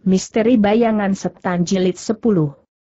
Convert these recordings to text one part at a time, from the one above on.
Misteri Bayangan Setan Jilid 10.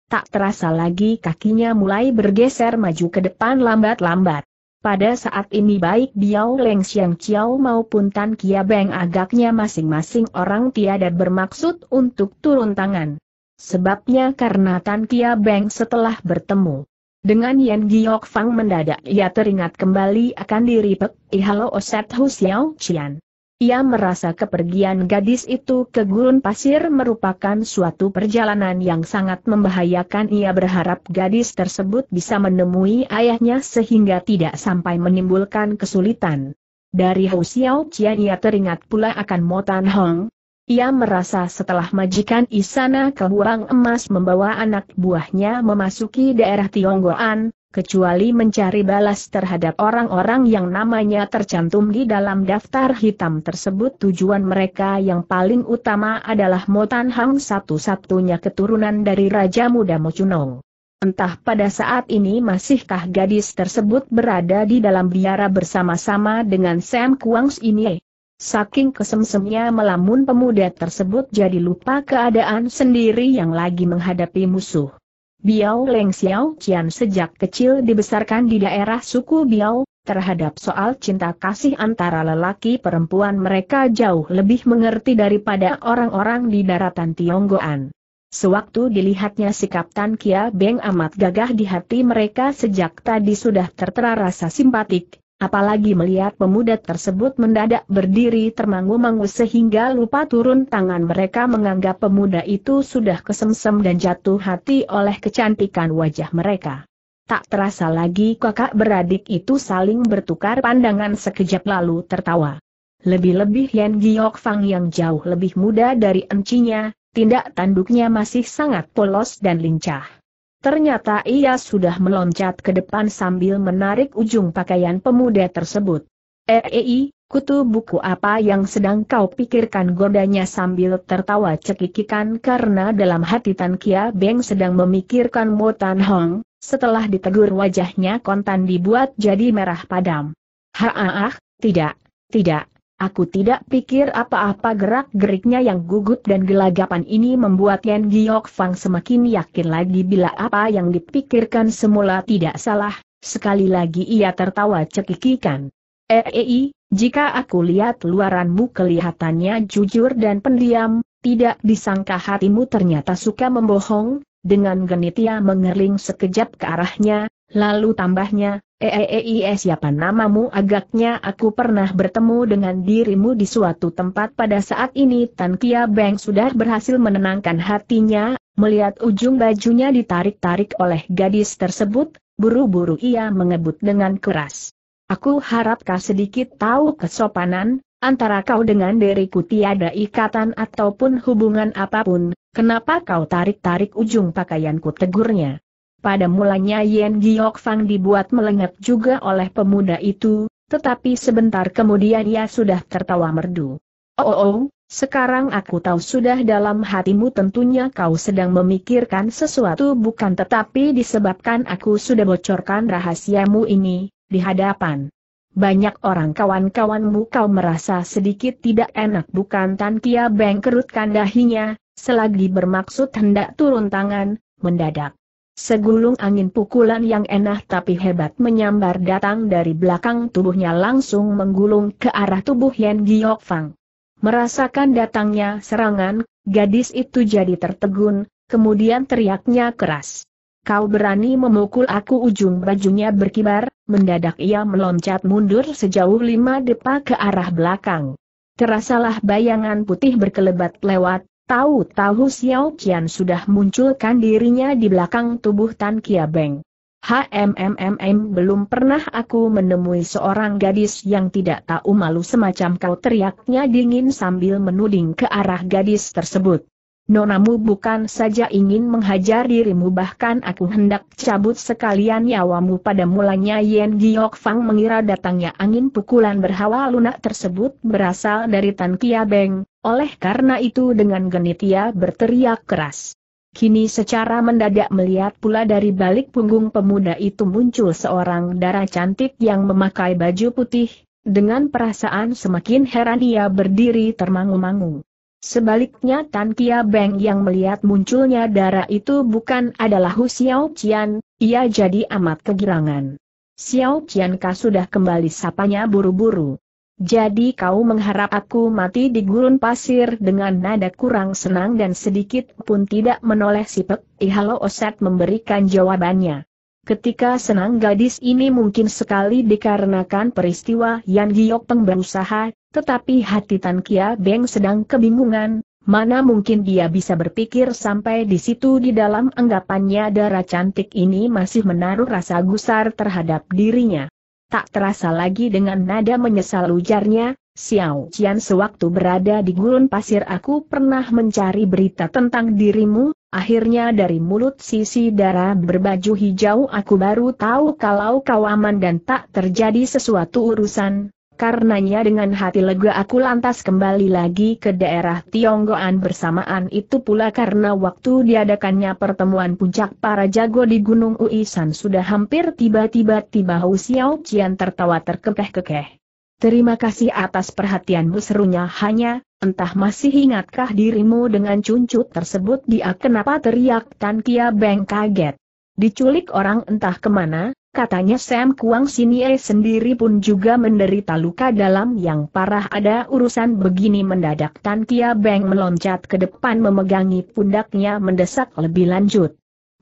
Tak terasa lagi kakinya mulai bergeser maju ke depan lambat-lambat. Pada saat ini baik Biao Leng Xiang Chiao maupun Tan Kia Beng agaknya masing-masing orang tiada bermaksud untuk turun tangan. Sebabnya karena Tan Kia Beng setelah bertemu dengan Yan Giok Fang mendadak ia teringat kembali akan diri Pek Ihalo Oset Hu Xiao Qian. Ia merasa kepergian gadis itu ke gurun pasir merupakan suatu perjalanan yang sangat membahayakan. Ia berharap gadis tersebut bisa menemui ayahnya sehingga tidak sampai menimbulkan kesulitan. Dari Hou Xiao Qian ia teringat pula akan Motan Hong. Ia merasa setelah majikan Isana ke Huang Emas membawa anak buahnya memasuki daerah Tionggoan, kecuali mencari balas terhadap orang-orang yang namanya tercantum di dalam daftar hitam tersebut tujuan mereka yang paling utama adalah Motan Hang satu-satunya keturunan dari Raja Muda Mocunong. Entah pada saat ini masihkah gadis tersebut berada di dalam biara bersama-sama dengan Sam Kuang ini. Saking kesemsemnya melamun pemuda tersebut jadi lupa keadaan sendiri yang lagi menghadapi musuh. Biao Leng Xiao Qian sejak kecil dibesarkan di daerah suku Biao, terhadap soal cinta kasih antara lelaki perempuan mereka jauh lebih mengerti daripada orang-orang di daratan Tionggoan. Sewaktu dilihatnya sikap Tan Kia Beng amat gagah di hati mereka sejak tadi sudah tertera rasa simpatik, Apalagi melihat pemuda tersebut mendadak berdiri termangu-mangu sehingga lupa turun tangan mereka menganggap pemuda itu sudah kesemsem dan jatuh hati oleh kecantikan wajah mereka. Tak terasa lagi kakak beradik itu saling bertukar pandangan sekejap lalu tertawa. Lebih-lebih Yan Giok Fang yang jauh lebih muda dari encinya, tindak tanduknya masih sangat polos dan lincah. Ternyata ia sudah meloncat ke depan sambil menarik ujung pakaian pemuda tersebut. Ei, eh, eh, kutu buku apa yang sedang kau pikirkan godanya sambil tertawa cekikikan karena dalam hati Tan Kia Beng sedang memikirkan Mo Tan Hong, setelah ditegur wajahnya kontan dibuat jadi merah padam. Haah, ah, tidak, tidak, Aku tidak pikir apa-apa gerak-geriknya yang gugup dan gelagapan ini membuat Yan Giok Fang semakin yakin lagi bila apa yang dipikirkan semula tidak salah, sekali lagi ia tertawa cekikikan. Eei, eh, eh, jika aku lihat luaranmu kelihatannya jujur dan pendiam, tidak disangka hatimu ternyata suka membohong, dengan genit ia mengerling sekejap ke arahnya, Lalu tambahnya, Eeei e, siapa namamu agaknya aku pernah bertemu dengan dirimu di suatu tempat pada saat ini Tan Kia Beng sudah berhasil menenangkan hatinya, melihat ujung bajunya ditarik-tarik oleh gadis tersebut, buru-buru ia mengebut dengan keras. Aku harap kau sedikit tahu kesopanan, antara kau dengan diriku tiada ikatan ataupun hubungan apapun, kenapa kau tarik-tarik ujung pakaianku tegurnya. Pada mulanya Yen Giok Fang dibuat melengap juga oleh pemuda itu, tetapi sebentar kemudian ia sudah tertawa merdu. Oh, oh, oh sekarang aku tahu sudah dalam hatimu tentunya kau sedang memikirkan sesuatu bukan tetapi disebabkan aku sudah bocorkan rahasiamu ini, di hadapan. Banyak orang kawan-kawanmu kau merasa sedikit tidak enak bukan Tan Kia Beng kerutkan dahinya, selagi bermaksud hendak turun tangan, mendadak. Segulung angin pukulan yang enak tapi hebat menyambar datang dari belakang tubuhnya langsung menggulung ke arah tubuh Yan Giok Fang. Merasakan datangnya serangan, gadis itu jadi tertegun, kemudian teriaknya keras. Kau berani memukul aku ujung bajunya berkibar, mendadak ia meloncat mundur sejauh lima depa ke arah belakang. Terasalah bayangan putih berkelebat lewat, Tahu-tahu Xiao Qian sudah munculkan dirinya di belakang tubuh Tan Kia Beng. HMMMM belum pernah aku menemui seorang gadis yang tidak tahu malu semacam kau teriaknya dingin sambil menuding ke arah gadis tersebut. Nonamu bukan saja ingin menghajar dirimu bahkan aku hendak cabut sekalian nyawamu pada mulanya Yen Giok Fang mengira datangnya angin pukulan berhawa lunak tersebut berasal dari Tan Kia Beng, oleh karena itu dengan genit ia berteriak keras. Kini secara mendadak melihat pula dari balik punggung pemuda itu muncul seorang darah cantik yang memakai baju putih, dengan perasaan semakin heran ia berdiri termangu-mangu. Sebaliknya Tan Kia Beng yang melihat munculnya darah itu bukan adalah Hu Xiao Qian, ia jadi amat kegirangan. Xiao Qian kau sudah kembali sapanya buru-buru. Jadi kau mengharap aku mati di gurun pasir dengan nada kurang senang dan sedikit pun tidak menoleh sipek, Ihalo Oset memberikan jawabannya. Ketika senang gadis ini mungkin sekali dikarenakan peristiwa yang Giok Peng berusaha tetapi hati Tan Kia Beng sedang kebingungan, mana mungkin dia bisa berpikir sampai di situ di dalam anggapannya darah cantik ini masih menaruh rasa gusar terhadap dirinya. Tak terasa lagi dengan nada menyesal ujarnya, Xiao Qian sewaktu berada di gurun pasir aku pernah mencari berita tentang dirimu, akhirnya dari mulut sisi darah berbaju hijau aku baru tahu kalau kau aman dan tak terjadi sesuatu urusan, Karenanya dengan hati lega aku lantas kembali lagi ke daerah Tionggoan bersamaan itu pula karena waktu diadakannya pertemuan puncak para jago di Gunung Uisan sudah hampir tiba-tiba tiba Hu Xiao Qian tertawa terkekeh-kekeh. Terima kasih atas perhatianmu serunya hanya, entah masih ingatkah dirimu dengan cuncut tersebut dia kenapa teriak Tan Kia Beng kaget. Diculik orang entah kemana, Katanya Sam Kuang Sinie sendiri pun juga menderita luka dalam yang parah ada urusan begini mendadak Tan Kia Beng meloncat ke depan memegangi pundaknya mendesak lebih lanjut.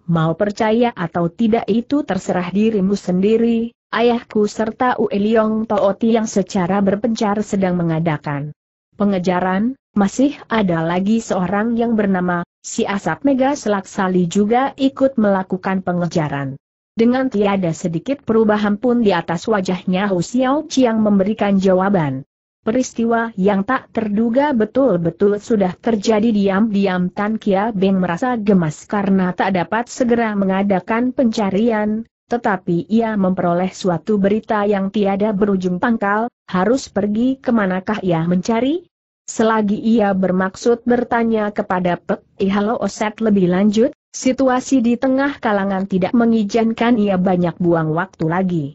Mau percaya atau tidak itu terserah dirimu sendiri, ayahku serta Ue Liong Tooti yang secara berpencar sedang mengadakan pengejaran, masih ada lagi seorang yang bernama, si Asap Mega Selaksali juga ikut melakukan pengejaran. Dengan tiada sedikit perubahan pun di atas wajahnya Hu Xiao Chiang memberikan jawaban. Peristiwa yang tak terduga betul-betul sudah terjadi diam-diam Tan Kia Beng merasa gemas karena tak dapat segera mengadakan pencarian, tetapi ia memperoleh suatu berita yang tiada berujung pangkal, harus pergi kemanakah ia mencari? Selagi ia bermaksud bertanya kepada Pek Ihalo eh, Oset lebih lanjut, situasi di tengah kalangan tidak mengizinkan ia banyak buang waktu lagi.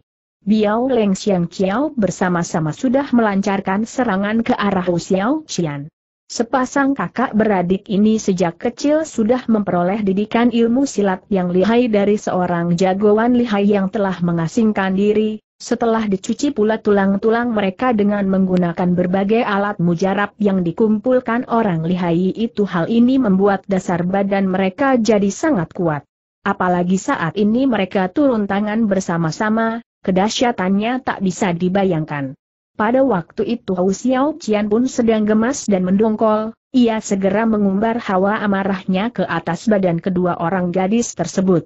Biao Leng Xiang Qiao bersama-sama sudah melancarkan serangan ke arah Hu Xiao Qian. Sepasang kakak beradik ini sejak kecil sudah memperoleh didikan ilmu silat yang lihai dari seorang jagoan lihai yang telah mengasingkan diri, setelah dicuci pula tulang-tulang mereka dengan menggunakan berbagai alat mujarab yang dikumpulkan orang lihai itu hal ini membuat dasar badan mereka jadi sangat kuat. Apalagi saat ini mereka turun tangan bersama-sama, kedahsyatannya tak bisa dibayangkan. Pada waktu itu Hou Xiao Qian pun sedang gemas dan mendongkol, ia segera mengumbar hawa amarahnya ke atas badan kedua orang gadis tersebut.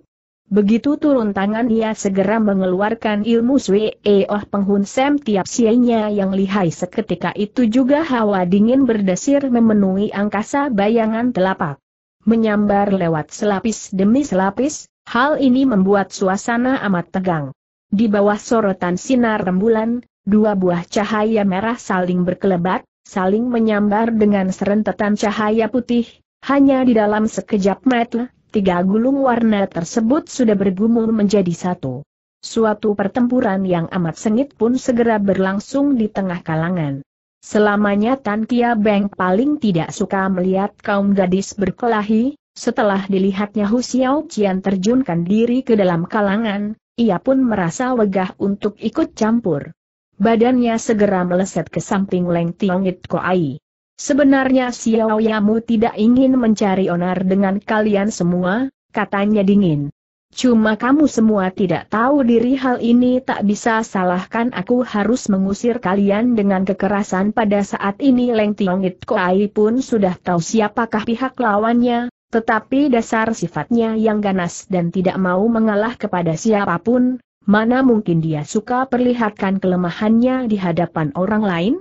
Begitu turun tangan ia segera mengeluarkan ilmu Sui e Oh penghun sem tiap sienya yang lihai seketika itu juga hawa dingin berdesir memenuhi angkasa bayangan telapak. Menyambar lewat selapis demi selapis, hal ini membuat suasana amat tegang. Di bawah sorotan sinar rembulan, dua buah cahaya merah saling berkelebat, saling menyambar dengan serentetan cahaya putih, hanya di dalam sekejap mata tiga gulung warna tersebut sudah bergumul menjadi satu. Suatu pertempuran yang amat sengit pun segera berlangsung di tengah kalangan. Selamanya Tan Kia Beng paling tidak suka melihat kaum gadis berkelahi, setelah dilihatnya Hu Xiao Qian terjunkan diri ke dalam kalangan, ia pun merasa wegah untuk ikut campur. Badannya segera meleset ke samping Leng Tiongit Koai. Sebenarnya Xiao Yamu tidak ingin mencari onar dengan kalian semua, katanya dingin. Cuma kamu semua tidak tahu diri hal ini tak bisa salahkan aku harus mengusir kalian dengan kekerasan pada saat ini Leng Tiongit Koai pun sudah tahu siapakah pihak lawannya, tetapi dasar sifatnya yang ganas dan tidak mau mengalah kepada siapapun, mana mungkin dia suka perlihatkan kelemahannya di hadapan orang lain?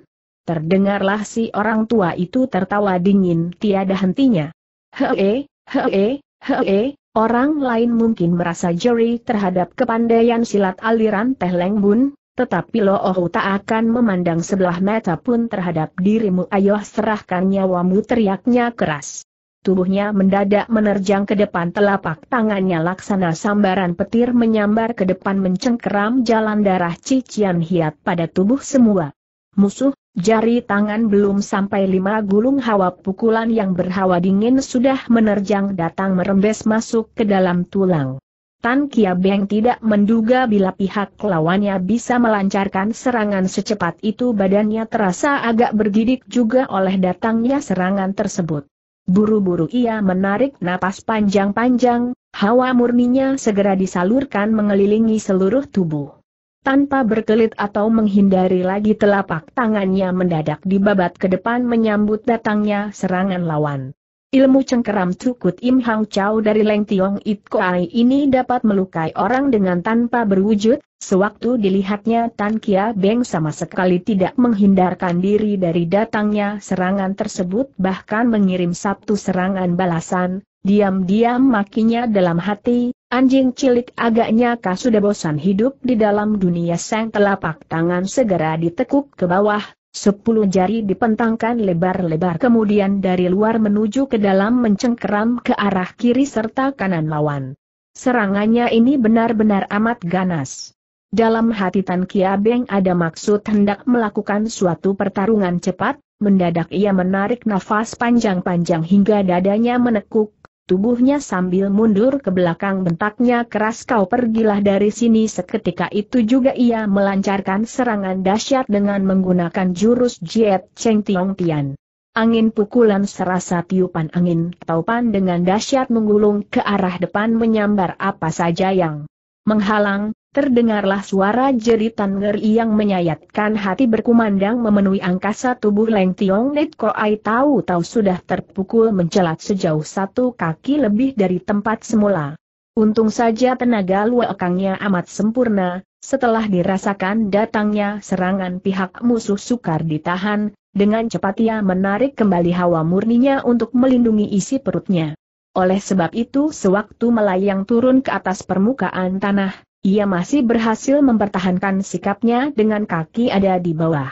Terdengarlah si orang tua itu tertawa dingin tiada hentinya. Hee, hee, hee, orang lain mungkin merasa jeri terhadap kepandaian silat aliran Teh Leng Bun, tetapi Lo Oh tak akan memandang sebelah mata pun terhadap dirimu ayo serahkan nyawamu teriaknya keras. Tubuhnya mendadak menerjang ke depan telapak tangannya laksana sambaran petir menyambar ke depan mencengkeram jalan darah cician hiat pada tubuh semua musuh, jari tangan belum sampai lima gulung hawa pukulan yang berhawa dingin sudah menerjang datang merembes masuk ke dalam tulang. Tan Kia Beng tidak menduga bila pihak lawannya bisa melancarkan serangan secepat itu badannya terasa agak bergidik juga oleh datangnya serangan tersebut. Buru-buru ia menarik napas panjang-panjang, hawa murninya segera disalurkan mengelilingi seluruh tubuh. Tanpa berkelit atau menghindari lagi telapak tangannya mendadak dibabat ke depan menyambut datangnya serangan lawan. Ilmu cengkeram cukut Im Hang Chau dari Leng Tiong It Koai ini dapat melukai orang dengan tanpa berwujud, sewaktu dilihatnya Tan Kia Beng sama sekali tidak menghindarkan diri dari datangnya serangan tersebut bahkan mengirim satu serangan balasan, Diam-diam makinya dalam hati, anjing cilik agaknya kah sudah bosan hidup di dalam dunia sang telapak tangan segera ditekuk ke bawah, sepuluh jari dipentangkan lebar-lebar kemudian dari luar menuju ke dalam mencengkeram ke arah kiri serta kanan lawan. Serangannya ini benar-benar amat ganas. Dalam hati Tan Kia Beng ada maksud hendak melakukan suatu pertarungan cepat, mendadak ia menarik nafas panjang-panjang hingga dadanya menekuk, tubuhnya sambil mundur ke belakang bentaknya keras kau pergilah dari sini seketika itu juga ia melancarkan serangan dahsyat dengan menggunakan jurus Jet Cheng Tiong Tian. Angin pukulan serasa tiupan angin taupan dengan dahsyat menggulung ke arah depan menyambar apa saja yang menghalang, Terdengarlah suara jeritan ngeri yang menyayatkan hati berkumandang memenuhi angkasa tubuh Leng Tiong Ko Koai tahu-tahu sudah terpukul mencelat sejauh satu kaki lebih dari tempat semula. Untung saja tenaga luakangnya amat sempurna, setelah dirasakan datangnya serangan pihak musuh sukar ditahan, dengan cepat ia menarik kembali hawa murninya untuk melindungi isi perutnya. Oleh sebab itu sewaktu melayang turun ke atas permukaan tanah, ia masih berhasil mempertahankan sikapnya dengan kaki ada di bawah.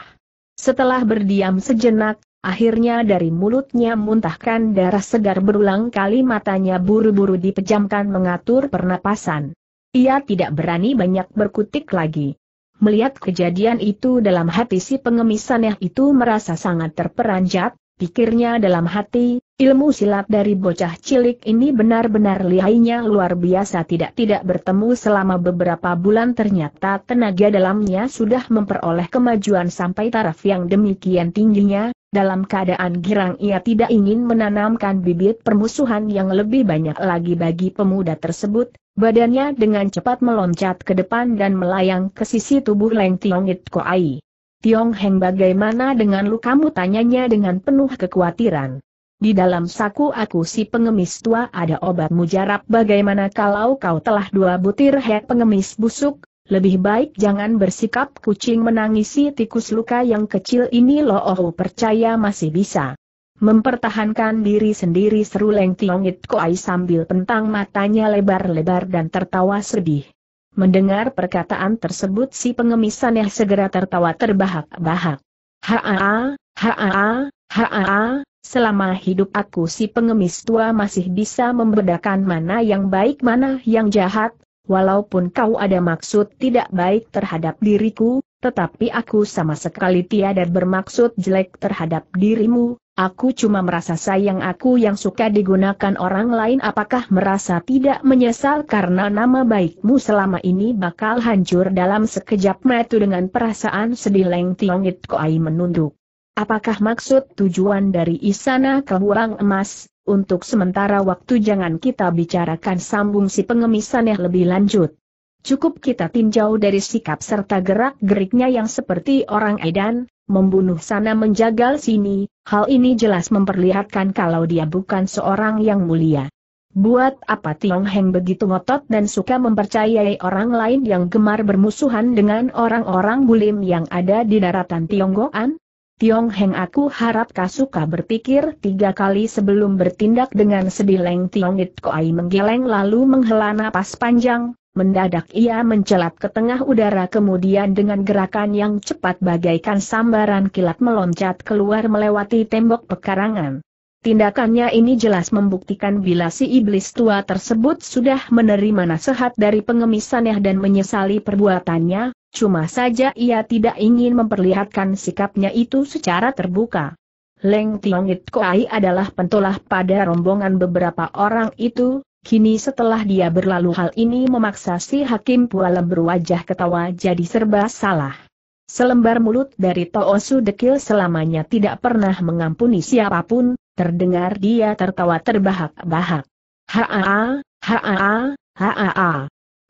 Setelah berdiam sejenak, akhirnya dari mulutnya muntahkan darah segar berulang kali matanya buru-buru dipejamkan mengatur pernapasan. Ia tidak berani banyak berkutik lagi. Melihat kejadian itu dalam hati si pengemisannya itu merasa sangat terperanjat, pikirnya dalam hati, Ilmu silat dari bocah cilik ini benar-benar lihainya luar biasa tidak-tidak bertemu selama beberapa bulan ternyata tenaga dalamnya sudah memperoleh kemajuan sampai taraf yang demikian tingginya, dalam keadaan girang ia tidak ingin menanamkan bibit permusuhan yang lebih banyak lagi bagi pemuda tersebut, badannya dengan cepat meloncat ke depan dan melayang ke sisi tubuh Leng Tiongit Koai. Tiong Heng bagaimana dengan lukamu tanyanya dengan penuh kekhawatiran. Di dalam saku aku si pengemis tua ada obat mujarab bagaimana kalau kau telah dua butir hek pengemis busuk, lebih baik jangan bersikap kucing menangisi tikus luka yang kecil ini loh oh percaya masih bisa. Mempertahankan diri sendiri seru Leng Tiongit Koai sambil pentang matanya lebar-lebar dan tertawa sedih. Mendengar perkataan tersebut si pengemis aneh segera tertawa terbahak-bahak. Haa, haa, haa, haa, Selama hidup aku si pengemis tua masih bisa membedakan mana yang baik mana yang jahat, walaupun kau ada maksud tidak baik terhadap diriku, tetapi aku sama sekali tiada bermaksud jelek terhadap dirimu, aku cuma merasa sayang aku yang suka digunakan orang lain apakah merasa tidak menyesal karena nama baikmu selama ini bakal hancur dalam sekejap metu dengan perasaan sedih Leng Tiongit Koai menunduk. Apakah maksud tujuan dari Isana Kehuang Emas? Untuk sementara waktu jangan kita bicarakan sambung si pengemisannya lebih lanjut. Cukup kita tinjau dari sikap serta gerak-geriknya yang seperti orang edan, membunuh sana menjagal sini, hal ini jelas memperlihatkan kalau dia bukan seorang yang mulia. Buat apa Tiong Heng begitu ngotot dan suka mempercayai orang lain yang gemar bermusuhan dengan orang-orang bulim yang ada di daratan Tionggoan? Tiong Heng aku harap kau suka berpikir tiga kali sebelum bertindak dengan sedileng Tiong It Koai menggeleng lalu menghela napas panjang, mendadak ia mencelat ke tengah udara kemudian dengan gerakan yang cepat bagaikan sambaran kilat meloncat keluar melewati tembok pekarangan. Tindakannya ini jelas membuktikan bila si iblis tua tersebut sudah menerima nasihat dari pengemis dan menyesali perbuatannya, cuma saja ia tidak ingin memperlihatkan sikapnya itu secara terbuka. Leng Tiongit Koai adalah pentolah pada rombongan beberapa orang itu, kini setelah dia berlalu hal ini memaksa si hakim Pualem berwajah ketawa jadi serba salah. Selembar mulut dari Toosu Dekil selamanya tidak pernah mengampuni siapapun, Terdengar dia tertawa terbahak-bahak. Haa, haa, haa.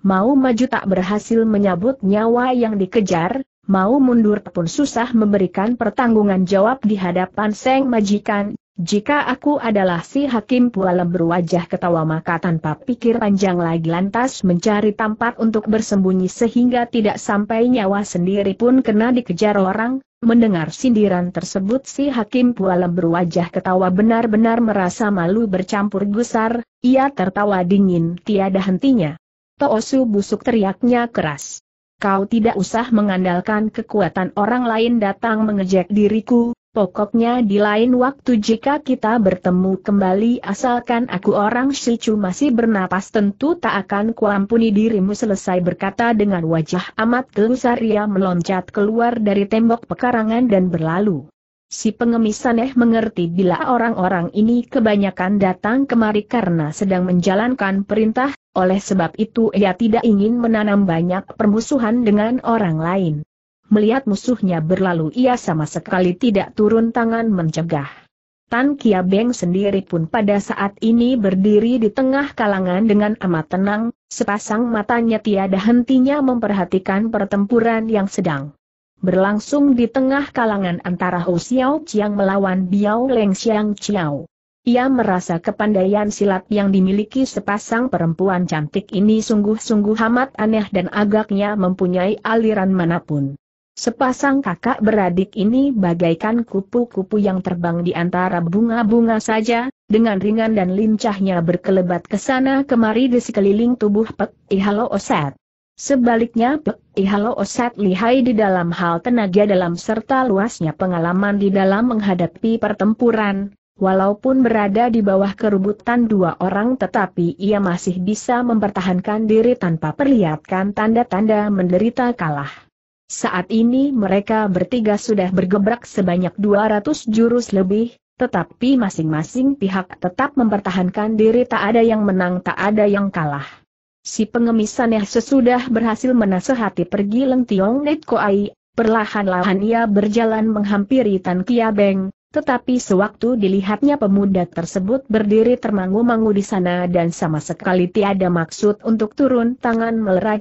Mau maju tak berhasil menyabut nyawa yang dikejar, mau mundur pun susah memberikan pertanggungan jawab di hadapan seng majikan, jika aku adalah si Hakim Pualem berwajah ketawa maka tanpa pikir panjang lagi lantas mencari tempat untuk bersembunyi sehingga tidak sampai nyawa sendiri pun kena dikejar orang, Mendengar sindiran tersebut si Hakim Puala berwajah ketawa benar-benar merasa malu bercampur gusar, ia tertawa dingin tiada hentinya. Toosu busuk teriaknya keras. Kau tidak usah mengandalkan kekuatan orang lain datang mengejek diriku, Pokoknya di lain waktu jika kita bertemu kembali asalkan aku orang Shichu masih bernapas tentu tak akan kuampuni dirimu selesai berkata dengan wajah amat gelusar ia meloncat keluar dari tembok pekarangan dan berlalu. Si pengemis aneh mengerti bila orang-orang ini kebanyakan datang kemari karena sedang menjalankan perintah, oleh sebab itu ia tidak ingin menanam banyak permusuhan dengan orang lain melihat musuhnya berlalu ia sama sekali tidak turun tangan mencegah. Tan Kia Beng sendiri pun pada saat ini berdiri di tengah kalangan dengan amat tenang, sepasang matanya tiada hentinya memperhatikan pertempuran yang sedang berlangsung di tengah kalangan antara Hu Xiao Chiang melawan Biao Leng Xiang Chiao. Ia merasa kepandaian silat yang dimiliki sepasang perempuan cantik ini sungguh-sungguh amat aneh dan agaknya mempunyai aliran manapun. Sepasang kakak beradik ini bagaikan kupu-kupu yang terbang di antara bunga-bunga saja, dengan ringan dan lincahnya berkelebat ke sana kemari di sekeliling tubuh Pek Ihalo Oset. Sebaliknya Pek Ihalo Oset lihai di dalam hal tenaga dalam serta luasnya pengalaman di dalam menghadapi pertempuran, Walaupun berada di bawah kerubutan dua orang tetapi ia masih bisa mempertahankan diri tanpa perlihatkan tanda-tanda menderita kalah. Saat ini mereka bertiga sudah bergebrak sebanyak 200 jurus lebih, tetapi masing-masing pihak tetap mempertahankan diri tak ada yang menang tak ada yang kalah. Si pengemis aneh sesudah berhasil menasehati pergi Leng Tiong Net Koai, perlahan-lahan ia berjalan menghampiri Tan Kia Beng, tetapi sewaktu dilihatnya pemuda tersebut berdiri termangu-mangu di sana dan sama sekali tiada maksud untuk turun tangan melera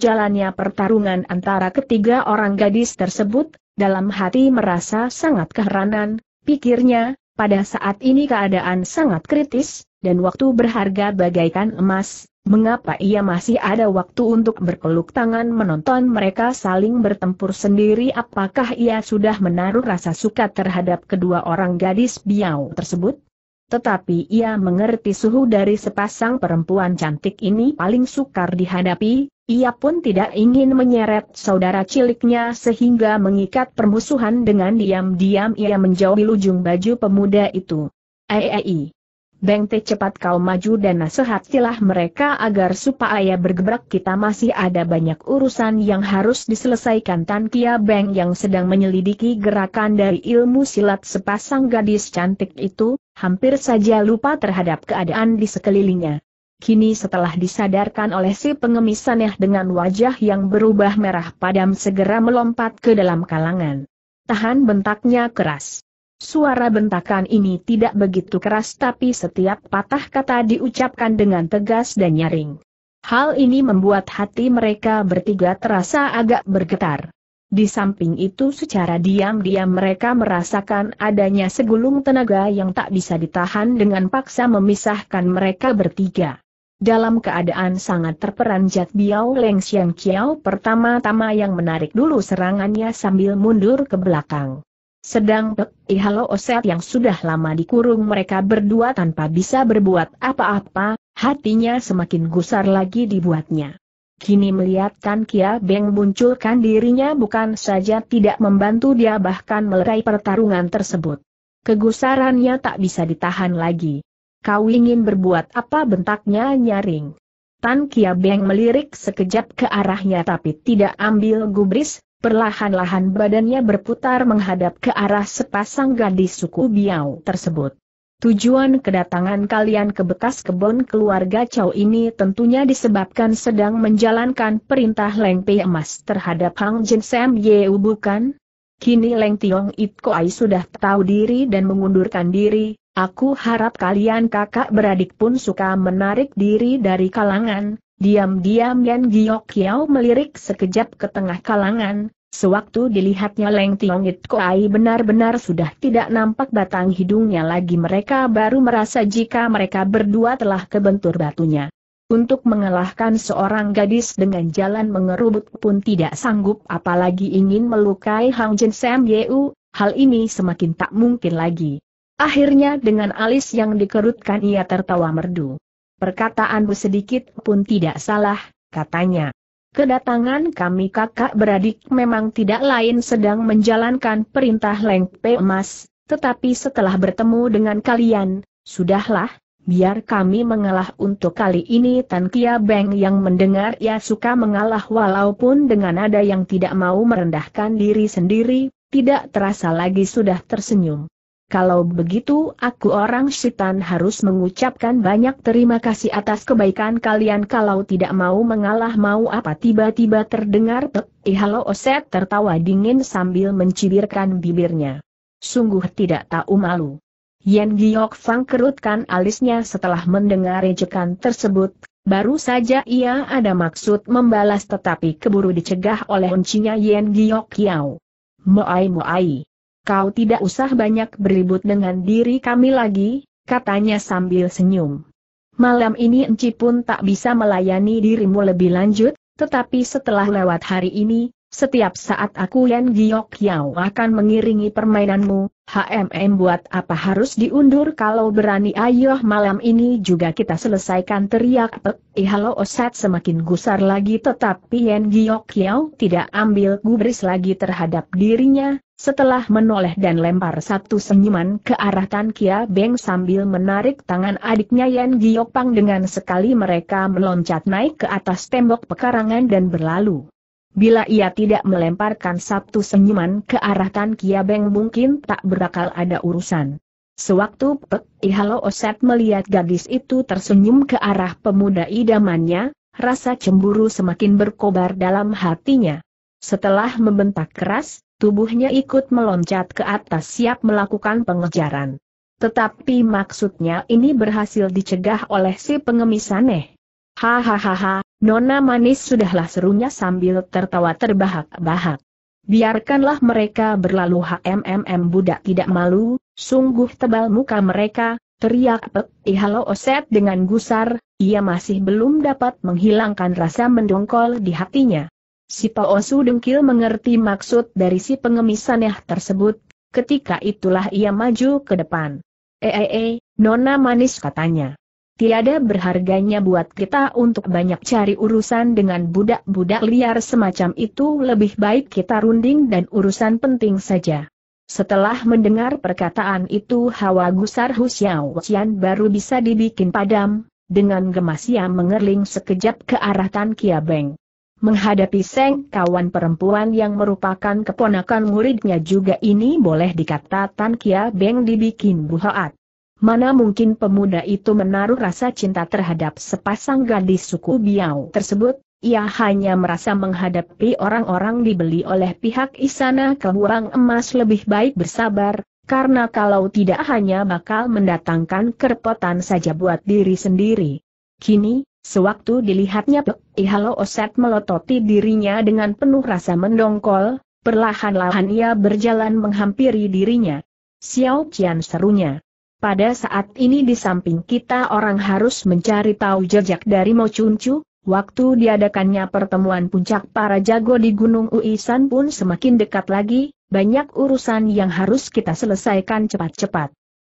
pertarungan antara ketiga orang gadis tersebut, dalam hati merasa sangat keheranan, pikirnya, pada saat ini keadaan sangat kritis, dan waktu berharga bagaikan emas, Mengapa ia masih ada waktu untuk berpeluk tangan menonton mereka saling bertempur sendiri apakah ia sudah menaruh rasa suka terhadap kedua orang gadis biau tersebut? Tetapi ia mengerti suhu dari sepasang perempuan cantik ini paling sukar dihadapi, ia pun tidak ingin menyeret saudara ciliknya sehingga mengikat permusuhan dengan diam-diam ia menjauhi lujung baju pemuda itu. Eee. Bengte cepat kau maju dan nasihatilah mereka agar supaya bergebrak kita masih ada banyak urusan yang harus diselesaikan Tan Kia Beng yang sedang menyelidiki gerakan dari ilmu silat sepasang gadis cantik itu, hampir saja lupa terhadap keadaan di sekelilingnya. Kini setelah disadarkan oleh si pengemis aneh dengan wajah yang berubah merah padam segera melompat ke dalam kalangan. Tahan bentaknya keras. Suara bentakan ini tidak begitu keras tapi setiap patah kata diucapkan dengan tegas dan nyaring. Hal ini membuat hati mereka bertiga terasa agak bergetar. Di samping itu secara diam-diam mereka merasakan adanya segulung tenaga yang tak bisa ditahan dengan paksa memisahkan mereka bertiga. Dalam keadaan sangat terperanjat Biao Leng Xiang Qiao pertama-tama yang menarik dulu serangannya sambil mundur ke belakang. Sedang Pek Ihalo eh, Oset yang sudah lama dikurung mereka berdua tanpa bisa berbuat apa-apa, hatinya semakin gusar lagi dibuatnya. Kini melihat Tan Kia Beng munculkan dirinya bukan saja tidak membantu dia bahkan melerai pertarungan tersebut. Kegusarannya tak bisa ditahan lagi. Kau ingin berbuat apa bentaknya nyaring. Tan Kia Beng melirik sekejap ke arahnya tapi tidak ambil gubris, Perlahan-lahan badannya berputar menghadap ke arah sepasang gadis suku Biau tersebut. Tujuan kedatangan kalian ke bekas kebun keluarga Chow ini tentunya disebabkan sedang menjalankan perintah Leng Pei Emas terhadap Hang Jin Sam Yeu bukan? Kini Leng Tiong It Koai sudah tahu diri dan mengundurkan diri, aku harap kalian kakak beradik pun suka menarik diri dari kalangan, Diam-diam Yan Giok Kiao melirik sekejap ke tengah kalangan, sewaktu dilihatnya Leng Tiong It Koai benar-benar sudah tidak nampak batang hidungnya lagi mereka baru merasa jika mereka berdua telah kebentur batunya. Untuk mengalahkan seorang gadis dengan jalan mengerubut pun tidak sanggup apalagi ingin melukai Hang Jin Sam Yeu, hal ini semakin tak mungkin lagi. Akhirnya dengan alis yang dikerutkan ia tertawa merdu. Perkataanmu sedikit pun tidak salah, katanya. Kedatangan kami kakak beradik memang tidak lain sedang menjalankan perintah Lengpe Emas, tetapi setelah bertemu dengan kalian, sudahlah, biar kami mengalah untuk kali ini Tan Kia Beng yang mendengar ia suka mengalah walaupun dengan ada yang tidak mau merendahkan diri sendiri, tidak terasa lagi sudah tersenyum. Kalau begitu aku orang setan harus mengucapkan banyak terima kasih atas kebaikan kalian kalau tidak mau mengalah mau apa tiba-tiba terdengar pek, eh, ihalo oset tertawa dingin sambil mencibirkan bibirnya. Sungguh tidak tahu malu. Yen Giok Fang kerutkan alisnya setelah mendengar rejekan tersebut, baru saja ia ada maksud membalas tetapi keburu dicegah oleh uncinya Yen Giok Kiao. Moai Moai. Kau tidak usah banyak berlibut dengan diri kami lagi, katanya sambil senyum. Malam ini Enci pun tak bisa melayani dirimu lebih lanjut, tetapi setelah lewat hari ini, setiap saat aku Yan Giok Yao akan mengiringi permainanmu, HMM buat apa harus diundur kalau berani ayo malam ini juga kita selesaikan teriak Pek eh, halo Osat semakin gusar lagi tetapi Yan Giok Yao tidak ambil gubris lagi terhadap dirinya, setelah menoleh dan lempar satu senyuman ke arah Tan Kia Beng sambil menarik tangan adiknya Yan Pang dengan sekali mereka meloncat naik ke atas tembok pekarangan dan berlalu. Bila ia tidak melemparkan satu senyuman ke arah Tan Kia Beng mungkin tak berakal ada urusan. Sewaktu Pek Ihalo Oset melihat gadis itu tersenyum ke arah pemuda idamannya, rasa cemburu semakin berkobar dalam hatinya. Setelah membentak keras, Tubuhnya ikut meloncat ke atas siap melakukan pengejaran. Tetapi maksudnya ini berhasil dicegah oleh si pengemis aneh. Hahaha, nona manis sudahlah serunya sambil tertawa terbahak-bahak. Biarkanlah mereka berlalu HMMM budak tidak malu, sungguh tebal muka mereka, teriak Pek Ihalo eh, Oset dengan gusar, ia masih belum dapat menghilangkan rasa mendongkol di hatinya. Si Su dengkil mengerti maksud dari si pengemis aneh tersebut, ketika itulah ia maju ke depan. Eee, eh, eh, eh, nona manis katanya. Tiada berharganya buat kita untuk banyak cari urusan dengan budak-budak liar semacam itu lebih baik kita runding dan urusan penting saja. Setelah mendengar perkataan itu hawa gusar Husyao Cian baru bisa dibikin padam, dengan gemas ia mengerling sekejap ke arah Tan Kia Beng. Menghadapi Seng kawan perempuan yang merupakan keponakan muridnya juga ini boleh dikata Tan Kia Beng dibikin buhaat. Mana mungkin pemuda itu menaruh rasa cinta terhadap sepasang gadis suku Biao tersebut, ia hanya merasa menghadapi orang-orang dibeli oleh pihak Isana Kehurang Emas lebih baik bersabar, karena kalau tidak hanya bakal mendatangkan kerepotan saja buat diri sendiri. Kini, Sewaktu dilihatnya Pek Ihalo Oset melototi dirinya dengan penuh rasa mendongkol, perlahan-lahan ia berjalan menghampiri dirinya. Xiao Qian serunya. Pada saat ini di samping kita orang harus mencari tahu jejak dari Mo Chu, waktu diadakannya pertemuan puncak para jago di Gunung Uisan pun semakin dekat lagi, banyak urusan yang harus kita selesaikan cepat-cepat.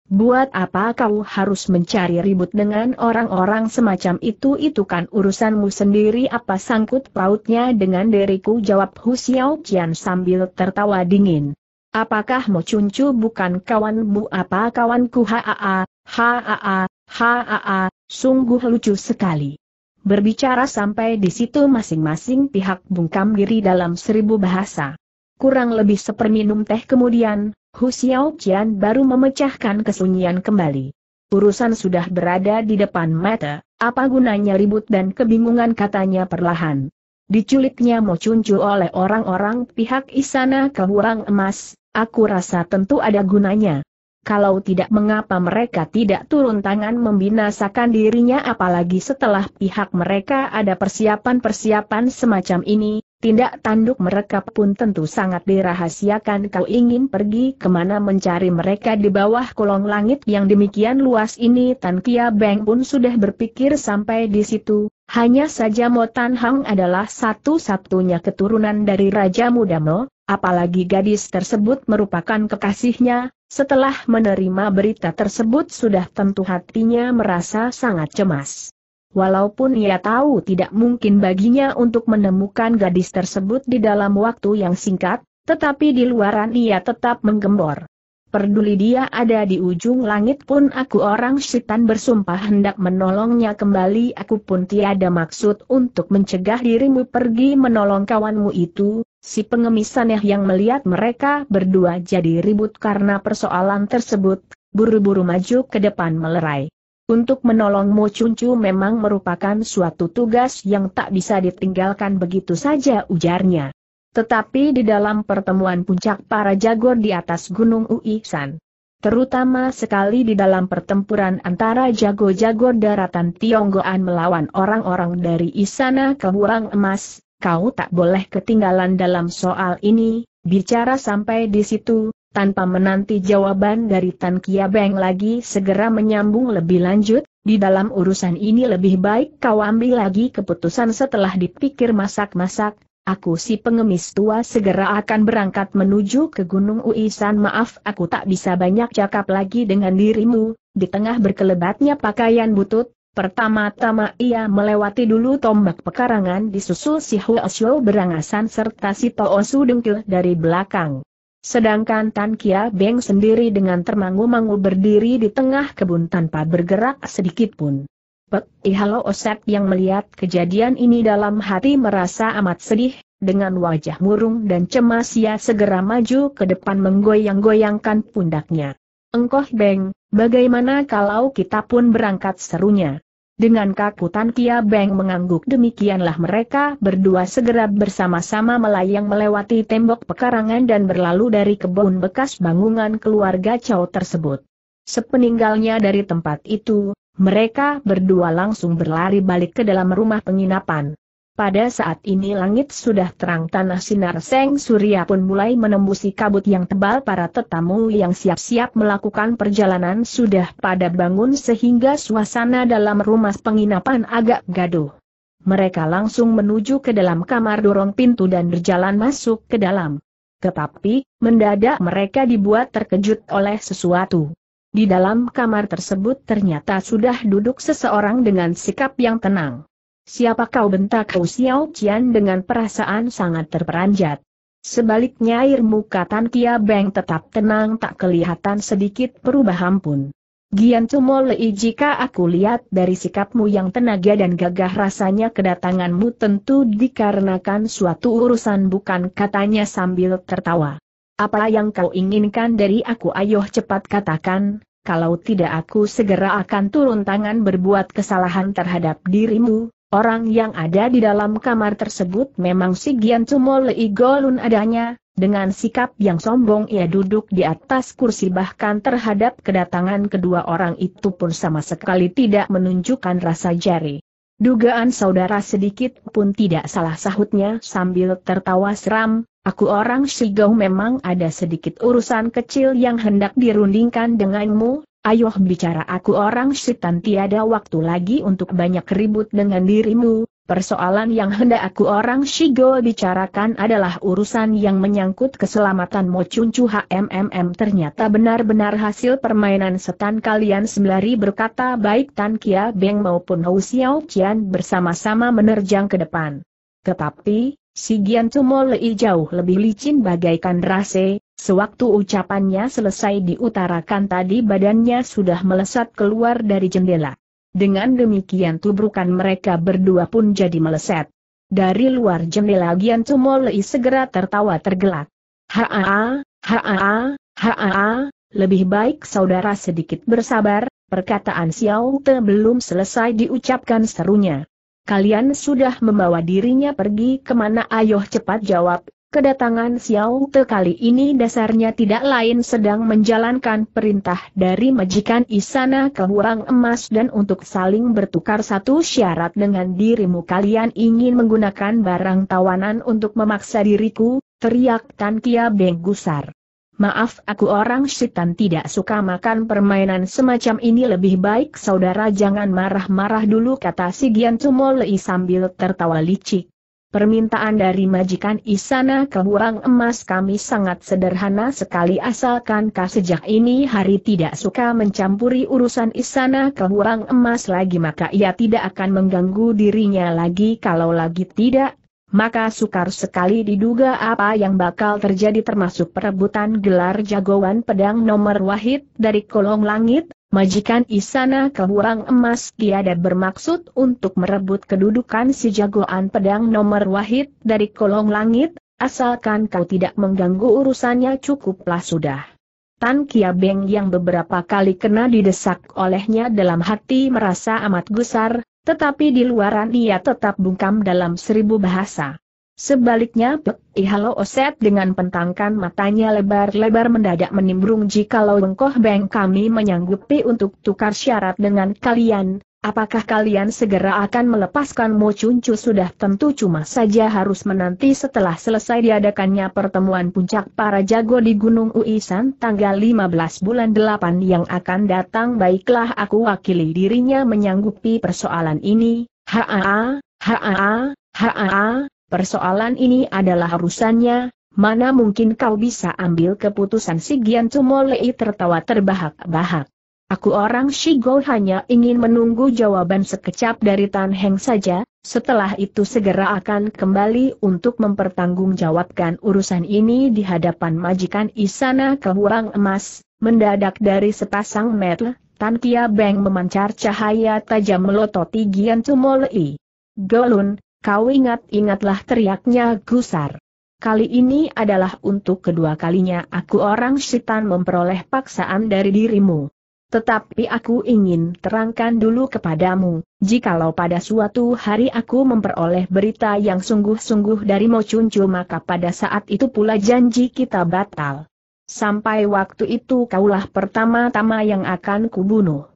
Buat apa kau harus mencari ribut dengan orang-orang semacam itu? Itu kan urusanmu sendiri apa sangkut pautnya dengan diriku jawab Hu Xiao Jian sambil tertawa dingin. Apakah mau Cuncu bukan kawanmu apa kawanku haa, haa, haa, sungguh lucu sekali. Berbicara sampai di situ masing-masing pihak bungkam diri dalam seribu bahasa. Kurang lebih seperminum teh kemudian, Hu Xiao Qian baru memecahkan kesunyian kembali. Urusan sudah berada di depan mata, apa gunanya ribut dan kebingungan katanya perlahan. Diculiknya Mo Chuncu oleh orang-orang pihak istana kehurang emas, aku rasa tentu ada gunanya. Kalau tidak mengapa mereka tidak turun tangan membinasakan dirinya apalagi setelah pihak mereka ada persiapan-persiapan semacam ini, Tindak tanduk mereka pun tentu sangat dirahasiakan kau ingin pergi kemana mencari mereka di bawah kolong langit yang demikian luas ini Tan Kia Beng pun sudah berpikir sampai di situ, hanya saja Mo Tan Hang adalah satu-satunya keturunan dari Raja Muda apalagi gadis tersebut merupakan kekasihnya, setelah menerima berita tersebut sudah tentu hatinya merasa sangat cemas. Walaupun ia tahu tidak mungkin baginya untuk menemukan gadis tersebut di dalam waktu yang singkat, tetapi di luaran ia tetap menggembor. Perduli dia ada di ujung langit pun aku orang setan bersumpah hendak menolongnya kembali aku pun tiada maksud untuk mencegah dirimu pergi menolong kawanmu itu, si pengemis aneh yang melihat mereka berdua jadi ribut karena persoalan tersebut, buru-buru maju ke depan melerai. Untuk menolongmu Cuncu memang merupakan suatu tugas yang tak bisa ditinggalkan begitu saja ujarnya. Tetapi di dalam pertemuan puncak para jagor di atas Gunung Uisan, terutama sekali di dalam pertempuran antara jago-jago daratan Tionggoan melawan orang-orang dari ke Keburang Emas, kau tak boleh ketinggalan dalam soal ini, bicara sampai di situ, tanpa menanti jawaban dari Tan Kia Beng lagi segera menyambung lebih lanjut, di dalam urusan ini lebih baik kau ambil lagi keputusan setelah dipikir masak-masak, Aku si pengemis tua segera akan berangkat menuju ke Gunung Uisan maaf aku tak bisa banyak cakap lagi dengan dirimu, di tengah berkelebatnya pakaian butut, pertama-tama ia melewati dulu tombak pekarangan disusul si Huasyo berangasan serta si Toosu dengkil dari belakang. Sedangkan Tan Kia Beng sendiri dengan termangu-mangu berdiri di tengah kebun tanpa bergerak sedikit pun. Pek Ihalo eh, Osep yang melihat kejadian ini dalam hati merasa amat sedih, dengan wajah murung dan cemas ia segera maju ke depan menggoyang-goyangkan pundaknya. Engkoh Beng, bagaimana kalau kita pun berangkat serunya? Dengan kakutan Kia Beng mengangguk demikianlah mereka berdua segera bersama-sama melayang melewati tembok pekarangan dan berlalu dari kebun bekas bangunan keluarga Chow tersebut. Sepeninggalnya dari tempat itu, mereka berdua langsung berlari balik ke dalam rumah penginapan. Pada saat ini langit sudah terang tanah sinar seng surya pun mulai menembusi kabut yang tebal para tetamu yang siap-siap melakukan perjalanan sudah pada bangun sehingga suasana dalam rumah penginapan agak gaduh. Mereka langsung menuju ke dalam kamar dorong pintu dan berjalan masuk ke dalam. Tetapi, mendadak mereka dibuat terkejut oleh sesuatu. Di dalam kamar tersebut ternyata sudah duduk seseorang dengan sikap yang tenang. Siapa kau bentak Hou Xiao Qian dengan perasaan sangat terperanjat. Sebaliknya air muka Tan Kia Beng tetap tenang tak kelihatan sedikit perubahan pun. Gian Tumo Lei jika aku lihat dari sikapmu yang tenaga dan gagah rasanya kedatanganmu tentu dikarenakan suatu urusan bukan katanya sambil tertawa. Apa yang kau inginkan dari aku ayo cepat katakan, kalau tidak aku segera akan turun tangan berbuat kesalahan terhadap dirimu, Orang yang ada di dalam kamar tersebut memang si Gian Cumolei Golun adanya, dengan sikap yang sombong ia duduk di atas kursi bahkan terhadap kedatangan kedua orang itu pun sama sekali tidak menunjukkan rasa jari. Dugaan saudara sedikit pun tidak salah sahutnya sambil tertawa seram, aku orang Shigau memang ada sedikit urusan kecil yang hendak dirundingkan denganmu Ayo bicara aku orang setan tiada waktu lagi untuk banyak ribut dengan dirimu, persoalan yang hendak aku orang Shigo bicarakan adalah urusan yang menyangkut keselamatan mo cuncu HMMM ternyata benar-benar hasil permainan setan kalian sembari berkata baik Tan Kia Beng maupun Hou Xiao Qian bersama-sama menerjang ke depan. Tetapi, si Gian Lei jauh lebih licin bagaikan rase, Sewaktu ucapannya selesai diutarakan tadi badannya sudah melesat keluar dari jendela. Dengan demikian tubrukan mereka berdua pun jadi meleset. Dari luar jendela Gian Tumolei segera tertawa tergelak. Haa, haa, haa, lebih baik saudara sedikit bersabar, perkataan Xiao Te belum selesai diucapkan serunya. Kalian sudah membawa dirinya pergi kemana ayo cepat jawab, Kedatangan Xiao Te kali ini dasarnya tidak lain sedang menjalankan perintah dari majikan Isana ke Wurang Emas dan untuk saling bertukar satu syarat dengan dirimu kalian ingin menggunakan barang tawanan untuk memaksa diriku, teriak Tan Kia Beng gusar. Maaf aku orang setan tidak suka makan permainan semacam ini lebih baik saudara jangan marah-marah dulu kata si Gian Tumolei sambil tertawa licik. Permintaan dari majikan Isana ke Huang Emas kami sangat sederhana sekali asalkan kah sejak ini hari tidak suka mencampuri urusan Isana ke Huang Emas lagi maka ia tidak akan mengganggu dirinya lagi kalau lagi tidak, maka sukar sekali diduga apa yang bakal terjadi termasuk perebutan gelar jagoan pedang nomor wahid dari kolong langit, Majikan Isana Keluang Emas tiada bermaksud untuk merebut kedudukan si jagoan pedang nomor wahid dari kolong langit, asalkan kau tidak mengganggu urusannya cukuplah sudah. Tan Kia Beng yang beberapa kali kena didesak olehnya dalam hati merasa amat gusar, tetapi di luaran ia tetap bungkam dalam seribu bahasa. Sebaliknya Pek Ihalo eh, Oset dengan pentangkan matanya lebar-lebar mendadak menimbrung jikalau Bengkoh Beng kami menyanggupi untuk tukar syarat dengan kalian, apakah kalian segera akan melepaskan Mo Cuncu sudah tentu cuma saja harus menanti setelah selesai diadakannya pertemuan puncak para jago di Gunung Uisan tanggal 15 bulan 8 yang akan datang baiklah aku wakili dirinya menyanggupi persoalan ini, haa, haa, haa, Persoalan ini adalah urusannya, mana mungkin kau bisa ambil keputusan si Gian Tumolei tertawa terbahak-bahak. Aku orang Shigo hanya ingin menunggu jawaban sekecap dari Tan Heng saja, setelah itu segera akan kembali untuk mempertanggungjawabkan urusan ini di hadapan majikan Isana Kehurang Emas, mendadak dari sepasang metel, Tan Kia Beng memancar cahaya tajam melototi Gian Tumolei. Golun, Kau ingat-ingatlah teriaknya gusar. Kali ini adalah untuk kedua kalinya aku orang setan memperoleh paksaan dari dirimu. Tetapi aku ingin terangkan dulu kepadamu, jikalau pada suatu hari aku memperoleh berita yang sungguh-sungguh dari Mo Mocuncu maka pada saat itu pula janji kita batal. Sampai waktu itu kaulah pertama-tama yang akan kubunuh.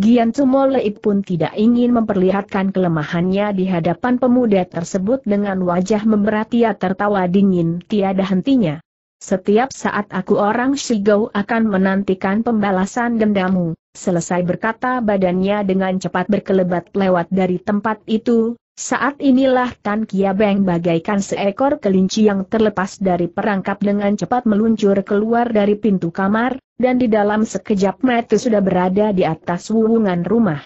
Gian Sumoleip pun tidak ingin memperlihatkan kelemahannya di hadapan pemuda tersebut dengan wajah memberatia tertawa dingin tiada hentinya. Setiap saat aku orang Shigou akan menantikan pembalasan dendamu, selesai berkata badannya dengan cepat berkelebat lewat dari tempat itu, saat inilah Tan Beng bagaikan seekor kelinci yang terlepas dari perangkap dengan cepat meluncur keluar dari pintu kamar, dan di dalam sekejap mata sudah berada di atas wuwungan rumah.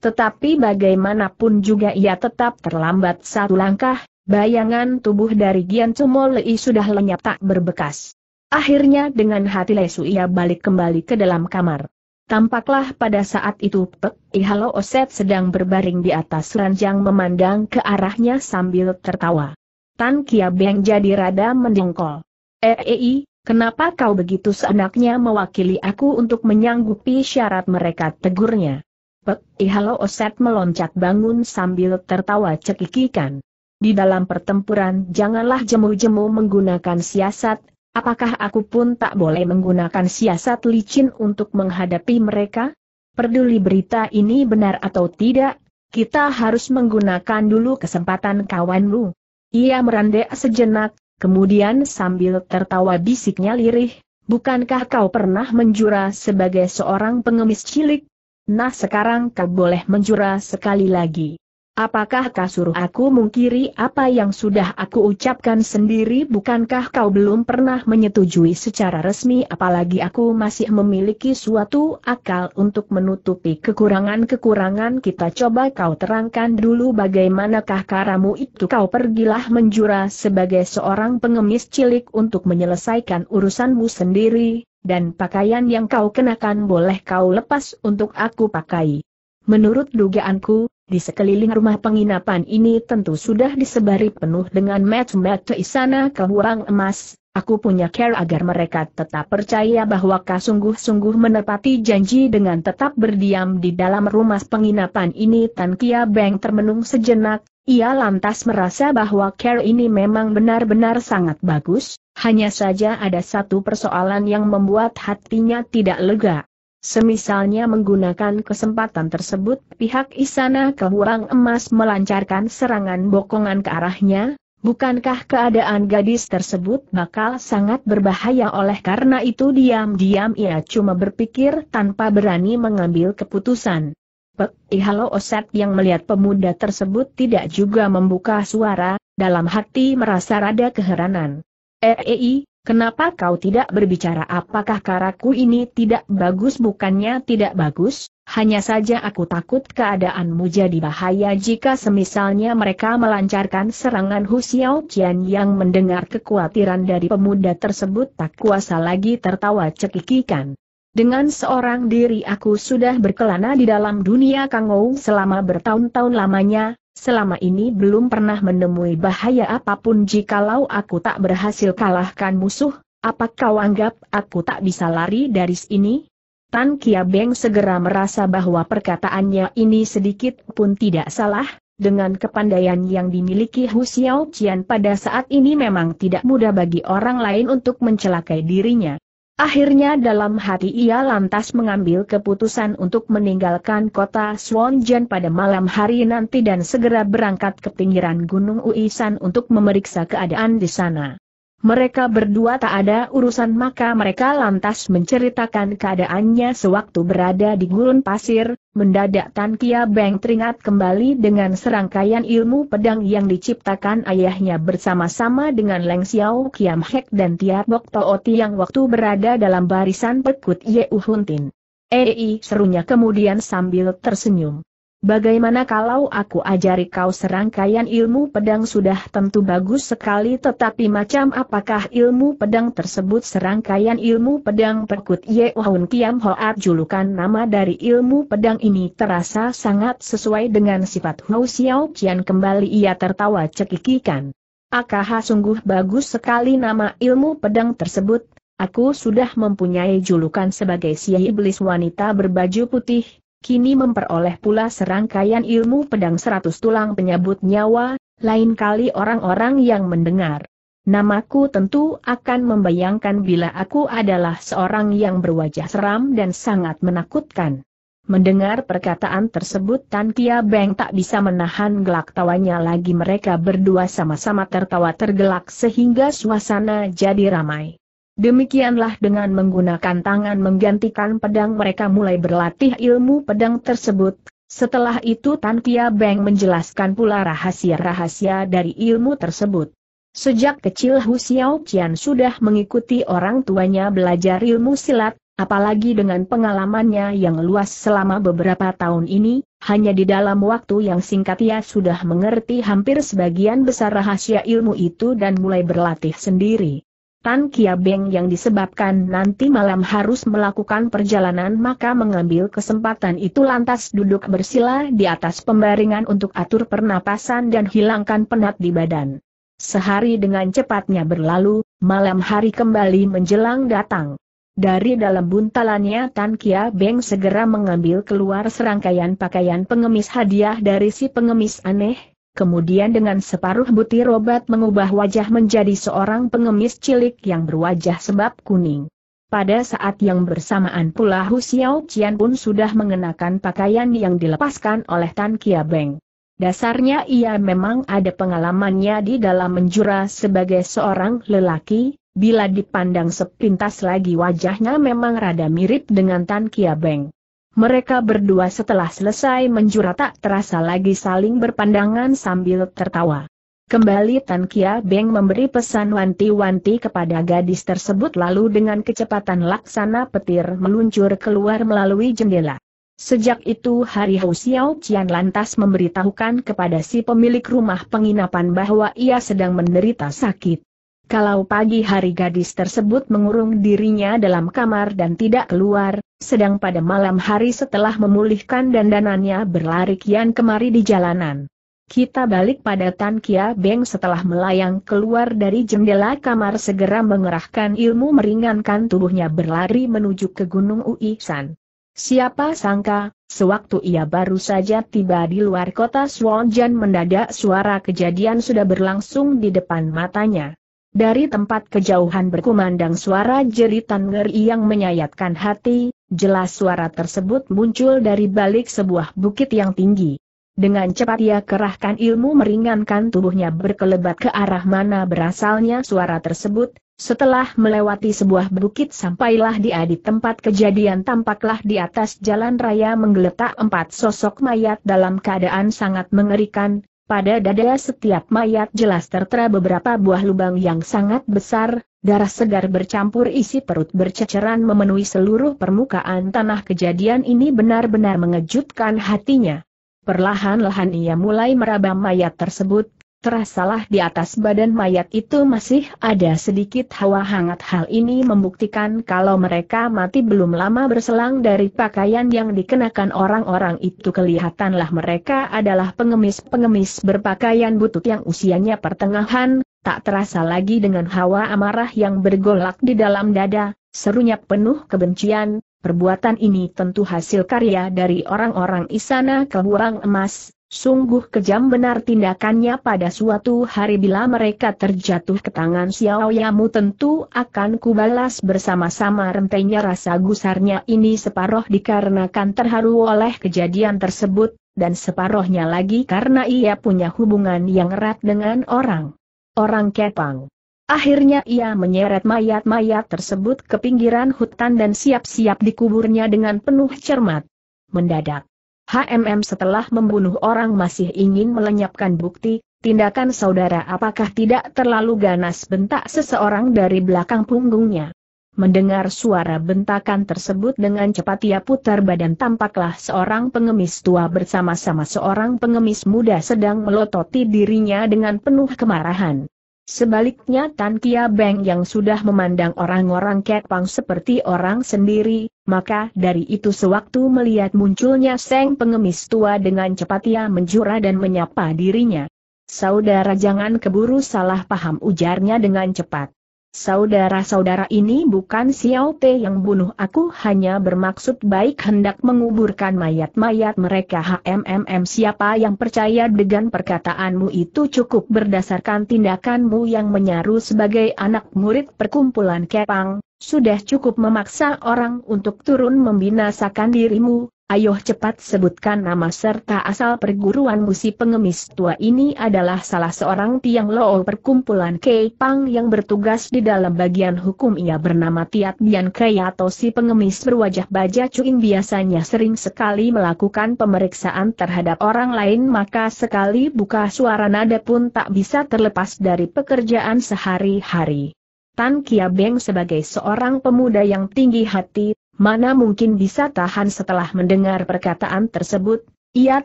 Tetapi bagaimanapun juga ia tetap terlambat satu langkah, bayangan tubuh dari Gian Cumolei sudah lenyap tak berbekas. Akhirnya dengan hati lesu ia balik kembali ke dalam kamar. Tampaklah pada saat itu Pek Ihalo Oset sedang berbaring di atas ranjang memandang ke arahnya sambil tertawa. Tan Kia Beng jadi rada mendengkol. Eei, eh, eh, kenapa kau begitu seenaknya mewakili aku untuk menyanggupi syarat mereka tegurnya? Pek Ihalo Oset meloncat bangun sambil tertawa cekikikan. Di dalam pertempuran janganlah jemu-jemu menggunakan siasat, Apakah aku pun tak boleh menggunakan siasat licin untuk menghadapi mereka? Peduli berita ini benar atau tidak, kita harus menggunakan dulu kesempatan kawanmu. Ia merandek sejenak, kemudian sambil tertawa bisiknya lirih, bukankah kau pernah menjura sebagai seorang pengemis cilik? Nah sekarang kau boleh menjura sekali lagi. Apakah kau suruh aku mungkiri apa yang sudah aku ucapkan sendiri bukankah kau belum pernah menyetujui secara resmi apalagi aku masih memiliki suatu akal untuk menutupi kekurangan-kekurangan kita coba kau terangkan dulu bagaimanakah karamu itu kau pergilah menjura sebagai seorang pengemis cilik untuk menyelesaikan urusanmu sendiri, dan pakaian yang kau kenakan boleh kau lepas untuk aku pakai. Menurut dugaanku, di sekeliling rumah penginapan ini tentu sudah disebari penuh dengan met mat isana huang emas, aku punya care agar mereka tetap percaya bahwa kasungguh-sungguh menepati janji dengan tetap berdiam di dalam rumah penginapan ini Tan Kia Beng termenung sejenak, ia lantas merasa bahwa care ini memang benar-benar sangat bagus, hanya saja ada satu persoalan yang membuat hatinya tidak lega. Semisalnya menggunakan kesempatan tersebut, pihak Isana Kehuang Emas melancarkan serangan bokongan ke arahnya, bukankah keadaan gadis tersebut bakal sangat berbahaya oleh karena itu diam-diam ia cuma berpikir tanpa berani mengambil keputusan. Pek Ihalo eh, Oset yang melihat pemuda tersebut tidak juga membuka suara, dalam hati merasa rada keheranan. Eei, eh, eh, Kenapa kau tidak berbicara apakah karaku ini tidak bagus bukannya tidak bagus? Hanya saja aku takut keadaanmu jadi bahaya jika semisalnya mereka melancarkan serangan Hu Xiao Qian yang mendengar kekhawatiran dari pemuda tersebut tak kuasa lagi tertawa cekikikan. Dengan seorang diri aku sudah berkelana di dalam dunia Kangou selama bertahun-tahun lamanya, Selama ini belum pernah menemui bahaya apapun jikalau aku tak berhasil kalahkan musuh, apakah kau anggap aku tak bisa lari dari sini? Tan Kia Beng segera merasa bahwa perkataannya ini sedikit pun tidak salah, dengan kepandaian yang dimiliki Hu Xiao Qian pada saat ini memang tidak mudah bagi orang lain untuk mencelakai dirinya. Akhirnya dalam hati ia lantas mengambil keputusan untuk meninggalkan kota Swanjan pada malam hari nanti dan segera berangkat ke pinggiran Gunung Uisan untuk memeriksa keadaan di sana mereka berdua tak ada urusan maka mereka lantas menceritakan keadaannya sewaktu berada di gurun pasir, mendadak Tan Kia Beng teringat kembali dengan serangkaian ilmu pedang yang diciptakan ayahnya bersama-sama dengan Leng Xiao Kiam Hek dan Tia Bok Too yang waktu berada dalam barisan pekut Ye Uhuntin. Ei serunya kemudian sambil tersenyum. Bagaimana kalau aku ajari kau serangkaian ilmu pedang sudah tentu bagus sekali tetapi macam apakah ilmu pedang tersebut serangkaian ilmu pedang perkut Ye Wahun Kiam Hoat julukan nama dari ilmu pedang ini terasa sangat sesuai dengan sifat Hou Xiao Qian kembali ia tertawa cekikikan. Akaha sungguh bagus sekali nama ilmu pedang tersebut, aku sudah mempunyai julukan sebagai si iblis wanita berbaju putih, kini memperoleh pula serangkaian ilmu pedang seratus tulang penyabut nyawa, lain kali orang-orang yang mendengar. Namaku tentu akan membayangkan bila aku adalah seorang yang berwajah seram dan sangat menakutkan. Mendengar perkataan tersebut Tan Kia Beng tak bisa menahan gelak tawanya lagi mereka berdua sama-sama tertawa tergelak sehingga suasana jadi ramai. Demikianlah dengan menggunakan tangan menggantikan pedang mereka mulai berlatih ilmu pedang tersebut. Setelah itu Tan Pia Beng menjelaskan pula rahasia-rahasia dari ilmu tersebut. Sejak kecil Hu Xiao Qian sudah mengikuti orang tuanya belajar ilmu silat, apalagi dengan pengalamannya yang luas selama beberapa tahun ini, hanya di dalam waktu yang singkat ia sudah mengerti hampir sebagian besar rahasia ilmu itu dan mulai berlatih sendiri. Tan Kia Beng yang disebabkan nanti malam harus melakukan perjalanan maka mengambil kesempatan itu lantas duduk bersila di atas pembaringan untuk atur pernapasan dan hilangkan penat di badan. Sehari dengan cepatnya berlalu, malam hari kembali menjelang datang. Dari dalam buntalannya Tan Kia Beng segera mengambil keluar serangkaian pakaian pengemis hadiah dari si pengemis aneh, Kemudian dengan separuh butir obat mengubah wajah menjadi seorang pengemis cilik yang berwajah sebab kuning. Pada saat yang bersamaan pula Hu Xiao Qian pun sudah mengenakan pakaian yang dilepaskan oleh Tan Kia Beng. Dasarnya ia memang ada pengalamannya di dalam menjura sebagai seorang lelaki, bila dipandang sepintas lagi wajahnya memang rada mirip dengan Tan Kia Beng. Mereka berdua setelah selesai menjura tak terasa lagi saling berpandangan sambil tertawa. Kembali Tan Kia Beng memberi pesan wanti-wanti kepada gadis tersebut lalu dengan kecepatan laksana petir meluncur keluar melalui jendela. Sejak itu hari Hou Xiao Qian lantas memberitahukan kepada si pemilik rumah penginapan bahwa ia sedang menderita sakit. Kalau pagi hari gadis tersebut mengurung dirinya dalam kamar dan tidak keluar, sedang pada malam hari setelah memulihkan dandanannya berlari kian kemari di jalanan. Kita balik pada Tan Kia Beng setelah melayang keluar dari jendela kamar segera mengerahkan ilmu meringankan tubuhnya berlari menuju ke Gunung San. Siapa sangka, sewaktu ia baru saja tiba di luar kota Swanjan mendadak suara kejadian sudah berlangsung di depan matanya. Dari tempat kejauhan berkumandang suara jeritan ngeri yang menyayatkan hati, jelas suara tersebut muncul dari balik sebuah bukit yang tinggi. Dengan cepat ia kerahkan ilmu meringankan tubuhnya berkelebat ke arah mana berasalnya suara tersebut, setelah melewati sebuah bukit sampailah di di tempat kejadian tampaklah di atas jalan raya menggeletak empat sosok mayat dalam keadaan sangat mengerikan, pada dada setiap mayat jelas tertera beberapa buah lubang yang sangat besar, darah segar bercampur isi perut berceceran memenuhi seluruh permukaan tanah kejadian ini benar-benar mengejutkan hatinya. Perlahan-lahan ia mulai meraba mayat tersebut, Terasalah di atas badan mayat itu masih ada sedikit hawa hangat hal ini membuktikan kalau mereka mati belum lama berselang dari pakaian yang dikenakan orang-orang itu kelihatanlah mereka adalah pengemis-pengemis berpakaian butut yang usianya pertengahan, tak terasa lagi dengan hawa amarah yang bergolak di dalam dada, serunya penuh kebencian, perbuatan ini tentu hasil karya dari orang-orang isana keluang emas, Sungguh kejam benar tindakannya pada suatu hari bila mereka terjatuh ke tangan Xiao Yamu tentu akan kubalas bersama-sama rentenya rasa gusarnya ini separoh dikarenakan terharu oleh kejadian tersebut, dan separohnya lagi karena ia punya hubungan yang erat dengan orang. Orang Kepang. Akhirnya ia menyeret mayat-mayat tersebut ke pinggiran hutan dan siap-siap dikuburnya dengan penuh cermat. Mendadak. HMM setelah membunuh orang masih ingin melenyapkan bukti, tindakan saudara apakah tidak terlalu ganas bentak seseorang dari belakang punggungnya. Mendengar suara bentakan tersebut dengan cepat ia putar badan tampaklah seorang pengemis tua bersama-sama seorang pengemis muda sedang melototi dirinya dengan penuh kemarahan. Sebaliknya Tan Kia Beng yang sudah memandang orang-orang kepang seperti orang sendiri, maka dari itu sewaktu melihat munculnya Seng pengemis tua dengan cepat ia menjura dan menyapa dirinya. Saudara jangan keburu salah paham ujarnya dengan cepat. Saudara-saudara ini bukan Xiao Te yang bunuh aku hanya bermaksud baik hendak menguburkan mayat-mayat mereka HMMM siapa yang percaya dengan perkataanmu itu cukup berdasarkan tindakanmu yang menyaru sebagai anak murid perkumpulan Kepang, sudah cukup memaksa orang untuk turun membinasakan dirimu, ayo cepat sebutkan nama serta asal perguruan musi pengemis tua ini adalah salah seorang tiang loo perkumpulan Kei Pang yang bertugas di dalam bagian hukum ia bernama Tiat Bian Kei atau si pengemis berwajah baja cuing biasanya sering sekali melakukan pemeriksaan terhadap orang lain maka sekali buka suara nada pun tak bisa terlepas dari pekerjaan sehari-hari. Tan Kia Beng sebagai seorang pemuda yang tinggi hati, mana mungkin bisa tahan setelah mendengar perkataan tersebut, ia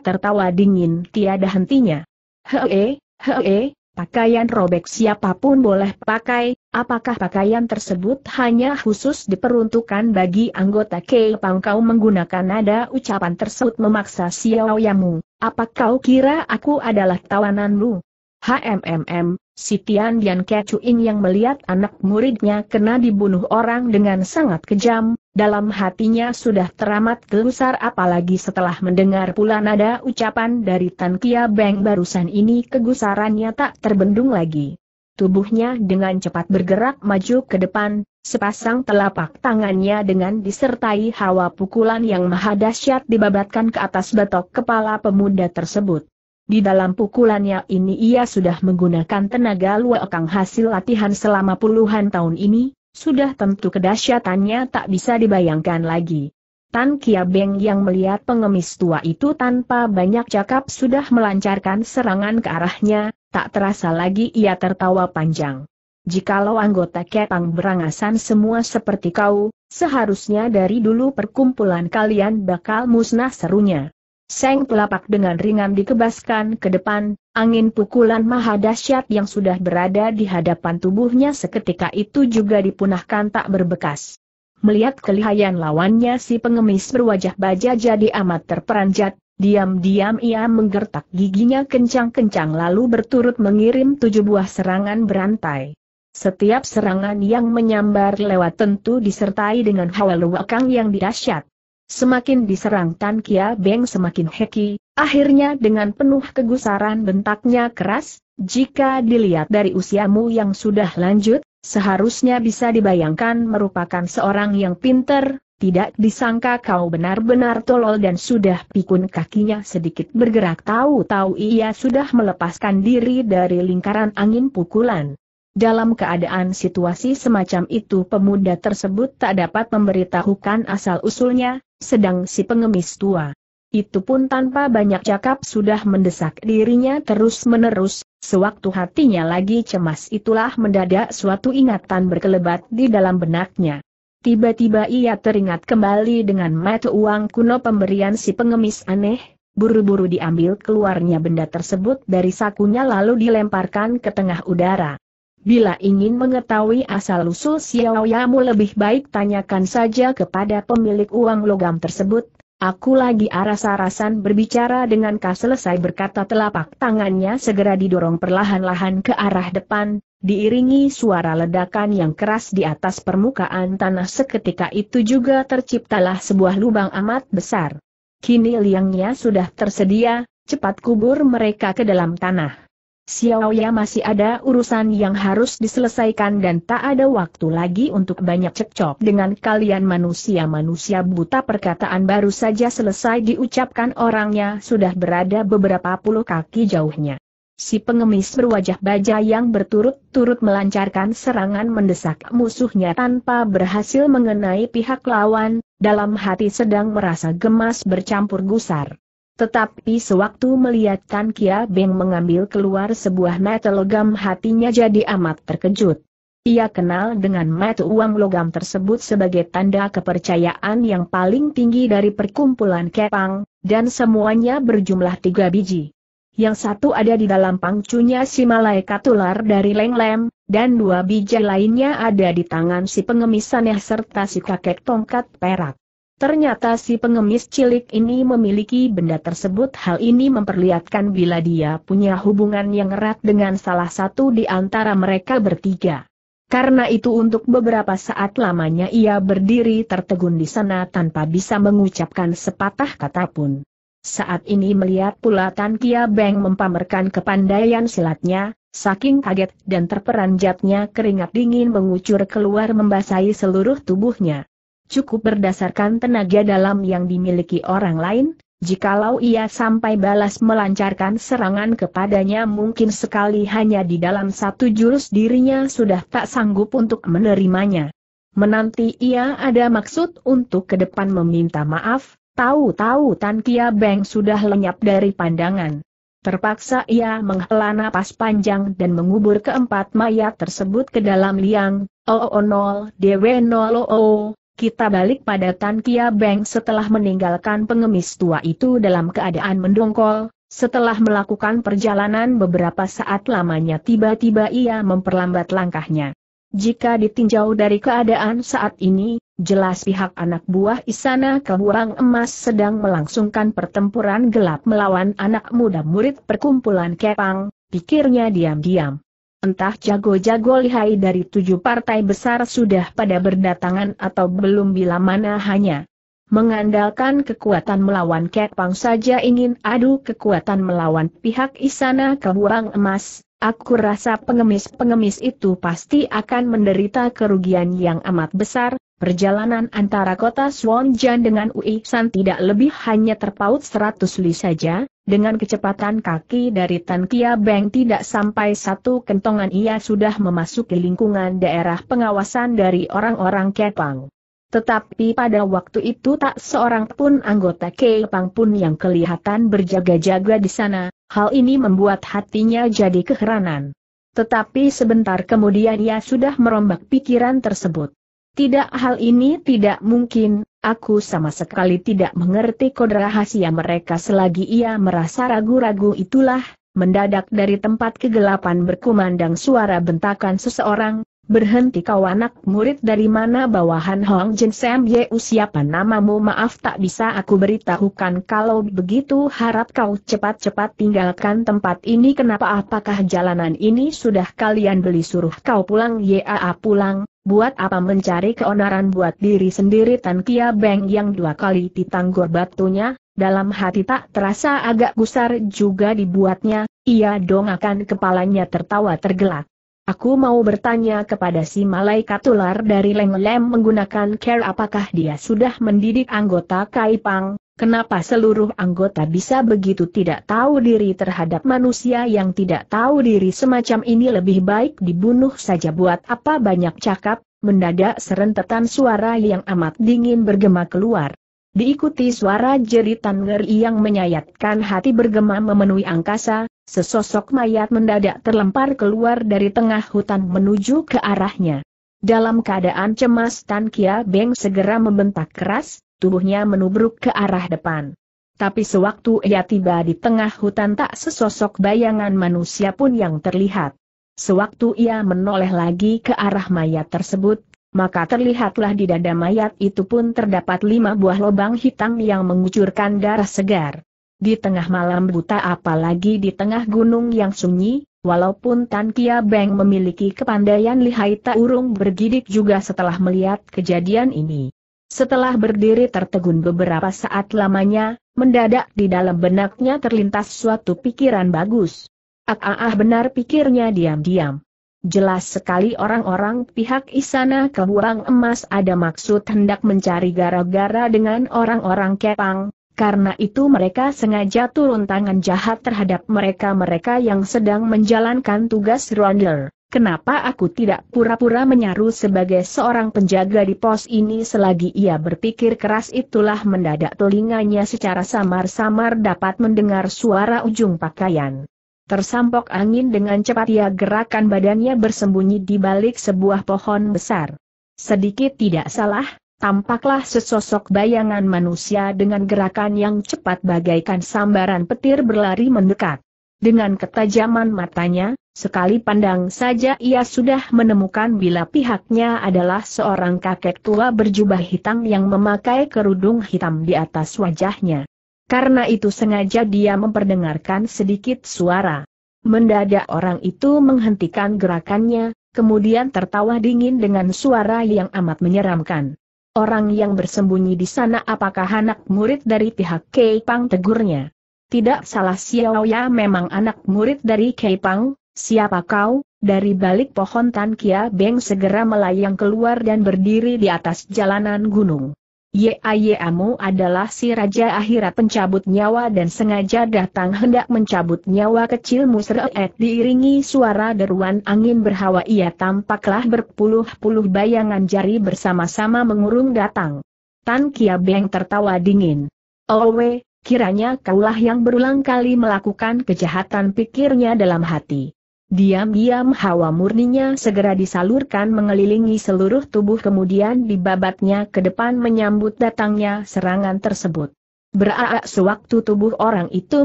tertawa dingin tiada hentinya. Hee, hee, pakaian robek siapapun boleh pakai, apakah pakaian tersebut hanya khusus diperuntukkan bagi anggota Kei Pangkau menggunakan nada ucapan tersebut memaksa Xiao Yamu, apa kau kira aku adalah tawananmu? HMMM, Si Tian Yan Kecuing yang melihat anak muridnya kena dibunuh orang dengan sangat kejam, dalam hatinya sudah teramat gelusar apalagi setelah mendengar pula nada ucapan dari Tan Kia Beng barusan ini kegusarannya tak terbendung lagi. Tubuhnya dengan cepat bergerak maju ke depan, sepasang telapak tangannya dengan disertai hawa pukulan yang maha dahsyat dibabatkan ke atas batok kepala pemuda tersebut. Di dalam pukulannya ini ia sudah menggunakan tenaga luakang hasil latihan selama puluhan tahun ini, sudah tentu kedahsyatannya tak bisa dibayangkan lagi. Tan Kia Beng yang melihat pengemis tua itu tanpa banyak cakap sudah melancarkan serangan ke arahnya, tak terasa lagi ia tertawa panjang. Jikalau anggota Kepang berangasan semua seperti kau, seharusnya dari dulu perkumpulan kalian bakal musnah serunya. Seng pelapak dengan ringan dikebaskan ke depan, angin pukulan maha dahsyat yang sudah berada di hadapan tubuhnya seketika itu juga dipunahkan tak berbekas. Melihat kelihayan lawannya si pengemis berwajah baja jadi amat terperanjat, diam-diam ia menggertak giginya kencang-kencang lalu berturut mengirim tujuh buah serangan berantai. Setiap serangan yang menyambar lewat tentu disertai dengan hawa luwakang yang dahsyat. Semakin diserang Tan Kia Beng semakin heki, akhirnya dengan penuh kegusaran bentaknya keras, jika dilihat dari usiamu yang sudah lanjut, seharusnya bisa dibayangkan merupakan seorang yang pinter, tidak disangka kau benar-benar tolol dan sudah pikun kakinya sedikit bergerak tahu-tahu ia sudah melepaskan diri dari lingkaran angin pukulan. Dalam keadaan situasi semacam itu pemuda tersebut tak dapat memberitahukan asal-usulnya, sedang si pengemis tua. Itu pun tanpa banyak cakap sudah mendesak dirinya terus-menerus, sewaktu hatinya lagi cemas itulah mendadak suatu ingatan berkelebat di dalam benaknya. Tiba-tiba ia teringat kembali dengan mata uang kuno pemberian si pengemis aneh, buru-buru diambil keluarnya benda tersebut dari sakunya lalu dilemparkan ke tengah udara. Bila ingin mengetahui asal-usul Xiaoyamu lebih baik tanyakan saja kepada pemilik uang logam tersebut. Aku lagi aras-arasan berbicara dengan Kak selesai berkata telapak tangannya segera didorong perlahan-lahan ke arah depan, diiringi suara ledakan yang keras di atas permukaan tanah seketika itu juga terciptalah sebuah lubang amat besar. Kini liangnya sudah tersedia, cepat kubur mereka ke dalam tanah. Xiaoya masih ada urusan yang harus diselesaikan dan tak ada waktu lagi untuk banyak cekcok dengan kalian manusia-manusia buta perkataan baru saja selesai diucapkan orangnya sudah berada beberapa puluh kaki jauhnya. Si pengemis berwajah baja yang berturut-turut melancarkan serangan mendesak musuhnya tanpa berhasil mengenai pihak lawan, dalam hati sedang merasa gemas bercampur gusar. Tetapi sewaktu melihat Tan Kia Beng mengambil keluar sebuah mata logam hatinya jadi amat terkejut. Ia kenal dengan mata uang logam tersebut sebagai tanda kepercayaan yang paling tinggi dari perkumpulan Kepang, dan semuanya berjumlah tiga biji. Yang satu ada di dalam pangcunya si malaikat ular dari Lenglem, dan dua biji lainnya ada di tangan si pengemis serta si kakek tongkat perak. Ternyata si pengemis cilik ini memiliki benda tersebut hal ini memperlihatkan bila dia punya hubungan yang erat dengan salah satu di antara mereka bertiga. Karena itu untuk beberapa saat lamanya ia berdiri tertegun di sana tanpa bisa mengucapkan sepatah kata pun. Saat ini melihat pula Tan Kia Beng mempamerkan kepandaian silatnya, saking kaget dan terperanjatnya keringat dingin mengucur keluar membasahi seluruh tubuhnya cukup berdasarkan tenaga dalam yang dimiliki orang lain, jikalau ia sampai balas melancarkan serangan kepadanya mungkin sekali hanya di dalam satu jurus dirinya sudah tak sanggup untuk menerimanya. Menanti ia ada maksud untuk ke depan meminta maaf, tahu-tahu Tan Kia Beng sudah lenyap dari pandangan. Terpaksa ia menghela napas panjang dan mengubur keempat mayat tersebut ke dalam liang, oo oh, oh, nol, dewe nol oh, kita balik pada Tan Kia Beng setelah meninggalkan pengemis tua itu dalam keadaan mendongkol, setelah melakukan perjalanan beberapa saat lamanya tiba-tiba ia memperlambat langkahnya. Jika ditinjau dari keadaan saat ini, jelas pihak anak buah Isana Kehurang Emas sedang melangsungkan pertempuran gelap melawan anak muda murid perkumpulan Kepang, pikirnya diam-diam. Entah jago-jago lihai dari tujuh partai besar sudah pada berdatangan atau belum bila mana hanya mengandalkan kekuatan melawan Kepang saja ingin adu kekuatan melawan pihak Isana kebuang Emas, aku rasa pengemis-pengemis itu pasti akan menderita kerugian yang amat besar, Perjalanan antara kota Swanjan dengan San tidak lebih hanya terpaut 100 li saja, dengan kecepatan kaki dari Tan Kia Beng tidak sampai satu kentongan ia sudah memasuki lingkungan daerah pengawasan dari orang-orang Kepang. Tetapi pada waktu itu tak seorang pun anggota Kepang pun yang kelihatan berjaga-jaga di sana, hal ini membuat hatinya jadi keheranan. Tetapi sebentar kemudian ia sudah merombak pikiran tersebut. Tidak hal ini tidak mungkin, aku sama sekali tidak mengerti kode rahasia mereka selagi ia merasa ragu-ragu itulah, mendadak dari tempat kegelapan berkumandang suara bentakan seseorang, Berhenti kau anak murid dari mana bawahan Hong Jin Sam usia siapa namamu maaf tak bisa aku beritahukan kalau begitu harap kau cepat-cepat tinggalkan tempat ini kenapa apakah jalanan ini sudah kalian beli suruh kau pulang Yaa pulang, buat apa mencari keonaran buat diri sendiri Tan Kia Beng yang dua kali ditanggur batunya, dalam hati tak terasa agak gusar juga dibuatnya, ia dongakan kepalanya tertawa tergelak. Aku mau bertanya kepada si malaikat ular dari Leng Lem menggunakan care apakah dia sudah mendidik anggota Kaipang, kenapa seluruh anggota bisa begitu tidak tahu diri terhadap manusia yang tidak tahu diri semacam ini lebih baik dibunuh saja buat apa banyak cakap, mendadak serentetan suara yang amat dingin bergema keluar. Diikuti suara jeritan ngeri yang menyayatkan hati bergema memenuhi angkasa, Sesosok mayat mendadak terlempar keluar dari tengah hutan menuju ke arahnya. Dalam keadaan cemas Tan Kia Beng segera membentak keras, tubuhnya menubruk ke arah depan. Tapi sewaktu ia tiba di tengah hutan tak sesosok bayangan manusia pun yang terlihat. Sewaktu ia menoleh lagi ke arah mayat tersebut, maka terlihatlah di dada mayat itu pun terdapat lima buah lubang hitam yang mengucurkan darah segar. Di tengah malam buta apalagi di tengah gunung yang sunyi, walaupun Tan Kia Beng memiliki kepandaian lihai tak urung bergidik juga setelah melihat kejadian ini. Setelah berdiri tertegun beberapa saat lamanya, mendadak di dalam benaknya terlintas suatu pikiran bagus. Ah ah, ah benar pikirnya diam-diam. Jelas sekali orang-orang pihak Isana Kebuang Emas ada maksud hendak mencari gara-gara dengan orang-orang Kepang, karena itu mereka sengaja turun tangan jahat terhadap mereka-mereka yang sedang menjalankan tugas Rondel. Kenapa aku tidak pura-pura menyaru sebagai seorang penjaga di pos ini selagi ia berpikir keras itulah mendadak telinganya secara samar-samar dapat mendengar suara ujung pakaian. Tersampok angin dengan cepat ia gerakan badannya bersembunyi di balik sebuah pohon besar. Sedikit tidak salah, tampaklah sesosok bayangan manusia dengan gerakan yang cepat bagaikan sambaran petir berlari mendekat. Dengan ketajaman matanya, sekali pandang saja ia sudah menemukan bila pihaknya adalah seorang kakek tua berjubah hitam yang memakai kerudung hitam di atas wajahnya. Karena itu sengaja dia memperdengarkan sedikit suara. Mendadak orang itu menghentikan gerakannya, kemudian tertawa dingin dengan suara yang amat menyeramkan orang yang bersembunyi di sana apakah anak murid dari pihak Keipang tegurnya. Tidak salah Xiao Ya memang anak murid dari Keipang. siapa kau? Dari balik pohon Tan Kia Beng segera melayang keluar dan berdiri di atas jalanan gunung. Yayamu adalah si Raja Akhirat pencabut nyawa dan sengaja datang hendak mencabut nyawa kecil Musreet diiringi suara deruan angin berhawa ia tampaklah berpuluh-puluh bayangan jari bersama-sama mengurung datang. Tan Kia Beng tertawa dingin. Owe, oh, kiranya kaulah yang berulang kali melakukan kejahatan pikirnya dalam hati. Diam-diam hawa murninya segera disalurkan mengelilingi seluruh tubuh kemudian dibabatnya ke depan menyambut datangnya serangan tersebut. Beraak sewaktu tubuh orang itu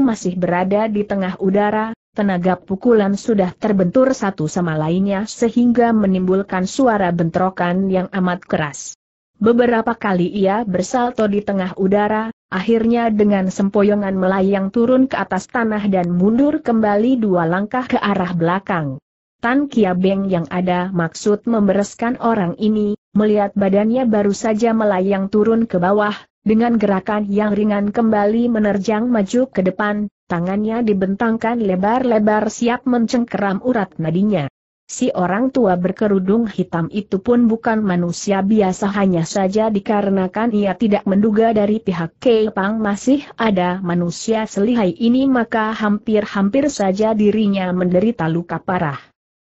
masih berada di tengah udara, tenaga pukulan sudah terbentur satu sama lainnya sehingga menimbulkan suara bentrokan yang amat keras. Beberapa kali ia bersalto di tengah udara, Akhirnya dengan sempoyongan melayang turun ke atas tanah dan mundur kembali dua langkah ke arah belakang. Tan Kia Beng yang ada maksud membereskan orang ini, melihat badannya baru saja melayang turun ke bawah, dengan gerakan yang ringan kembali menerjang maju ke depan, tangannya dibentangkan lebar-lebar siap mencengkeram urat nadinya. Si orang tua berkerudung hitam itu pun bukan manusia biasa hanya saja dikarenakan ia tidak menduga dari pihak Kepang masih ada manusia selihai ini maka hampir-hampir saja dirinya menderita luka parah.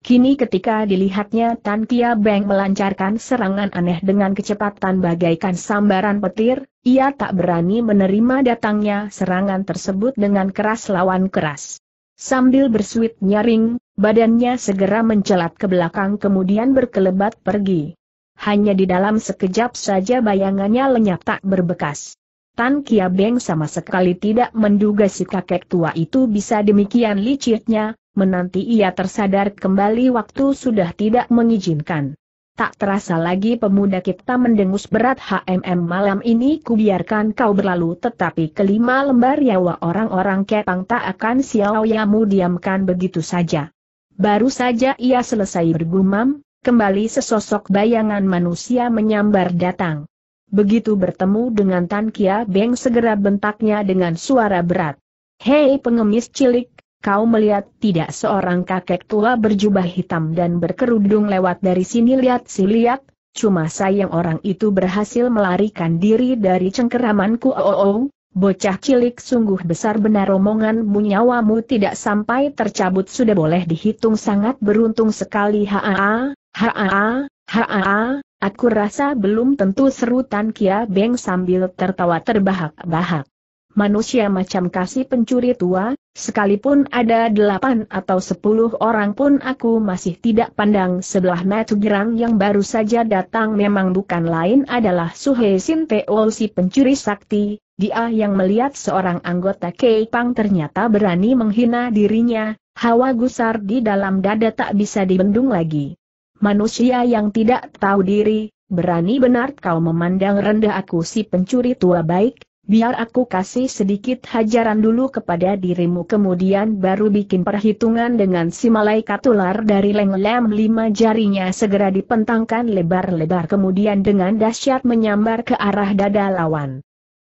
Kini ketika dilihatnya Tan Kia Beng melancarkan serangan aneh dengan kecepatan bagaikan sambaran petir, ia tak berani menerima datangnya serangan tersebut dengan keras lawan keras. Sambil bersuit nyaring, badannya segera mencelat ke belakang kemudian berkelebat pergi. Hanya di dalam sekejap saja bayangannya lenyap tak berbekas. Tan Kia Beng sama sekali tidak menduga si kakek tua itu bisa demikian liciknya, menanti ia tersadar kembali waktu sudah tidak mengizinkan. Tak terasa lagi pemuda kita mendengus berat HMM malam ini kubiarkan kau berlalu tetapi kelima lembar nyawa orang-orang kepang tak akan siawayamu diamkan begitu saja. Baru saja ia selesai bergumam, kembali sesosok bayangan manusia menyambar datang. Begitu bertemu dengan Tan Kia Beng segera bentaknya dengan suara berat. Hei pengemis cilik, Kau melihat tidak seorang kakek tua berjubah hitam dan berkerudung lewat dari sini lihat si lihat, cuma sayang orang itu berhasil melarikan diri dari cengkeramanku oh, oh, oh. Bocah cilik sungguh besar benar omonganmu nyawamu tidak sampai tercabut sudah boleh dihitung sangat beruntung sekali haa, haa, haa, aku rasa belum tentu serutan Kia Beng sambil tertawa terbahak-bahak. Manusia macam kasih pencuri tua, sekalipun ada delapan atau sepuluh orang pun aku masih tidak pandang sebelah mata gerang yang baru saja datang memang bukan lain adalah Suhe Sinteol si pencuri sakti, dia yang melihat seorang anggota Kepang ternyata berani menghina dirinya, hawa gusar di dalam dada tak bisa dibendung lagi. Manusia yang tidak tahu diri, berani benar kau memandang rendah aku si pencuri tua baik, Biar aku kasih sedikit hajaran dulu kepada dirimu kemudian baru bikin perhitungan dengan si malaikat ular dari lenglem lem lima jarinya segera dipentangkan lebar-lebar kemudian dengan dahsyat menyambar ke arah dada lawan.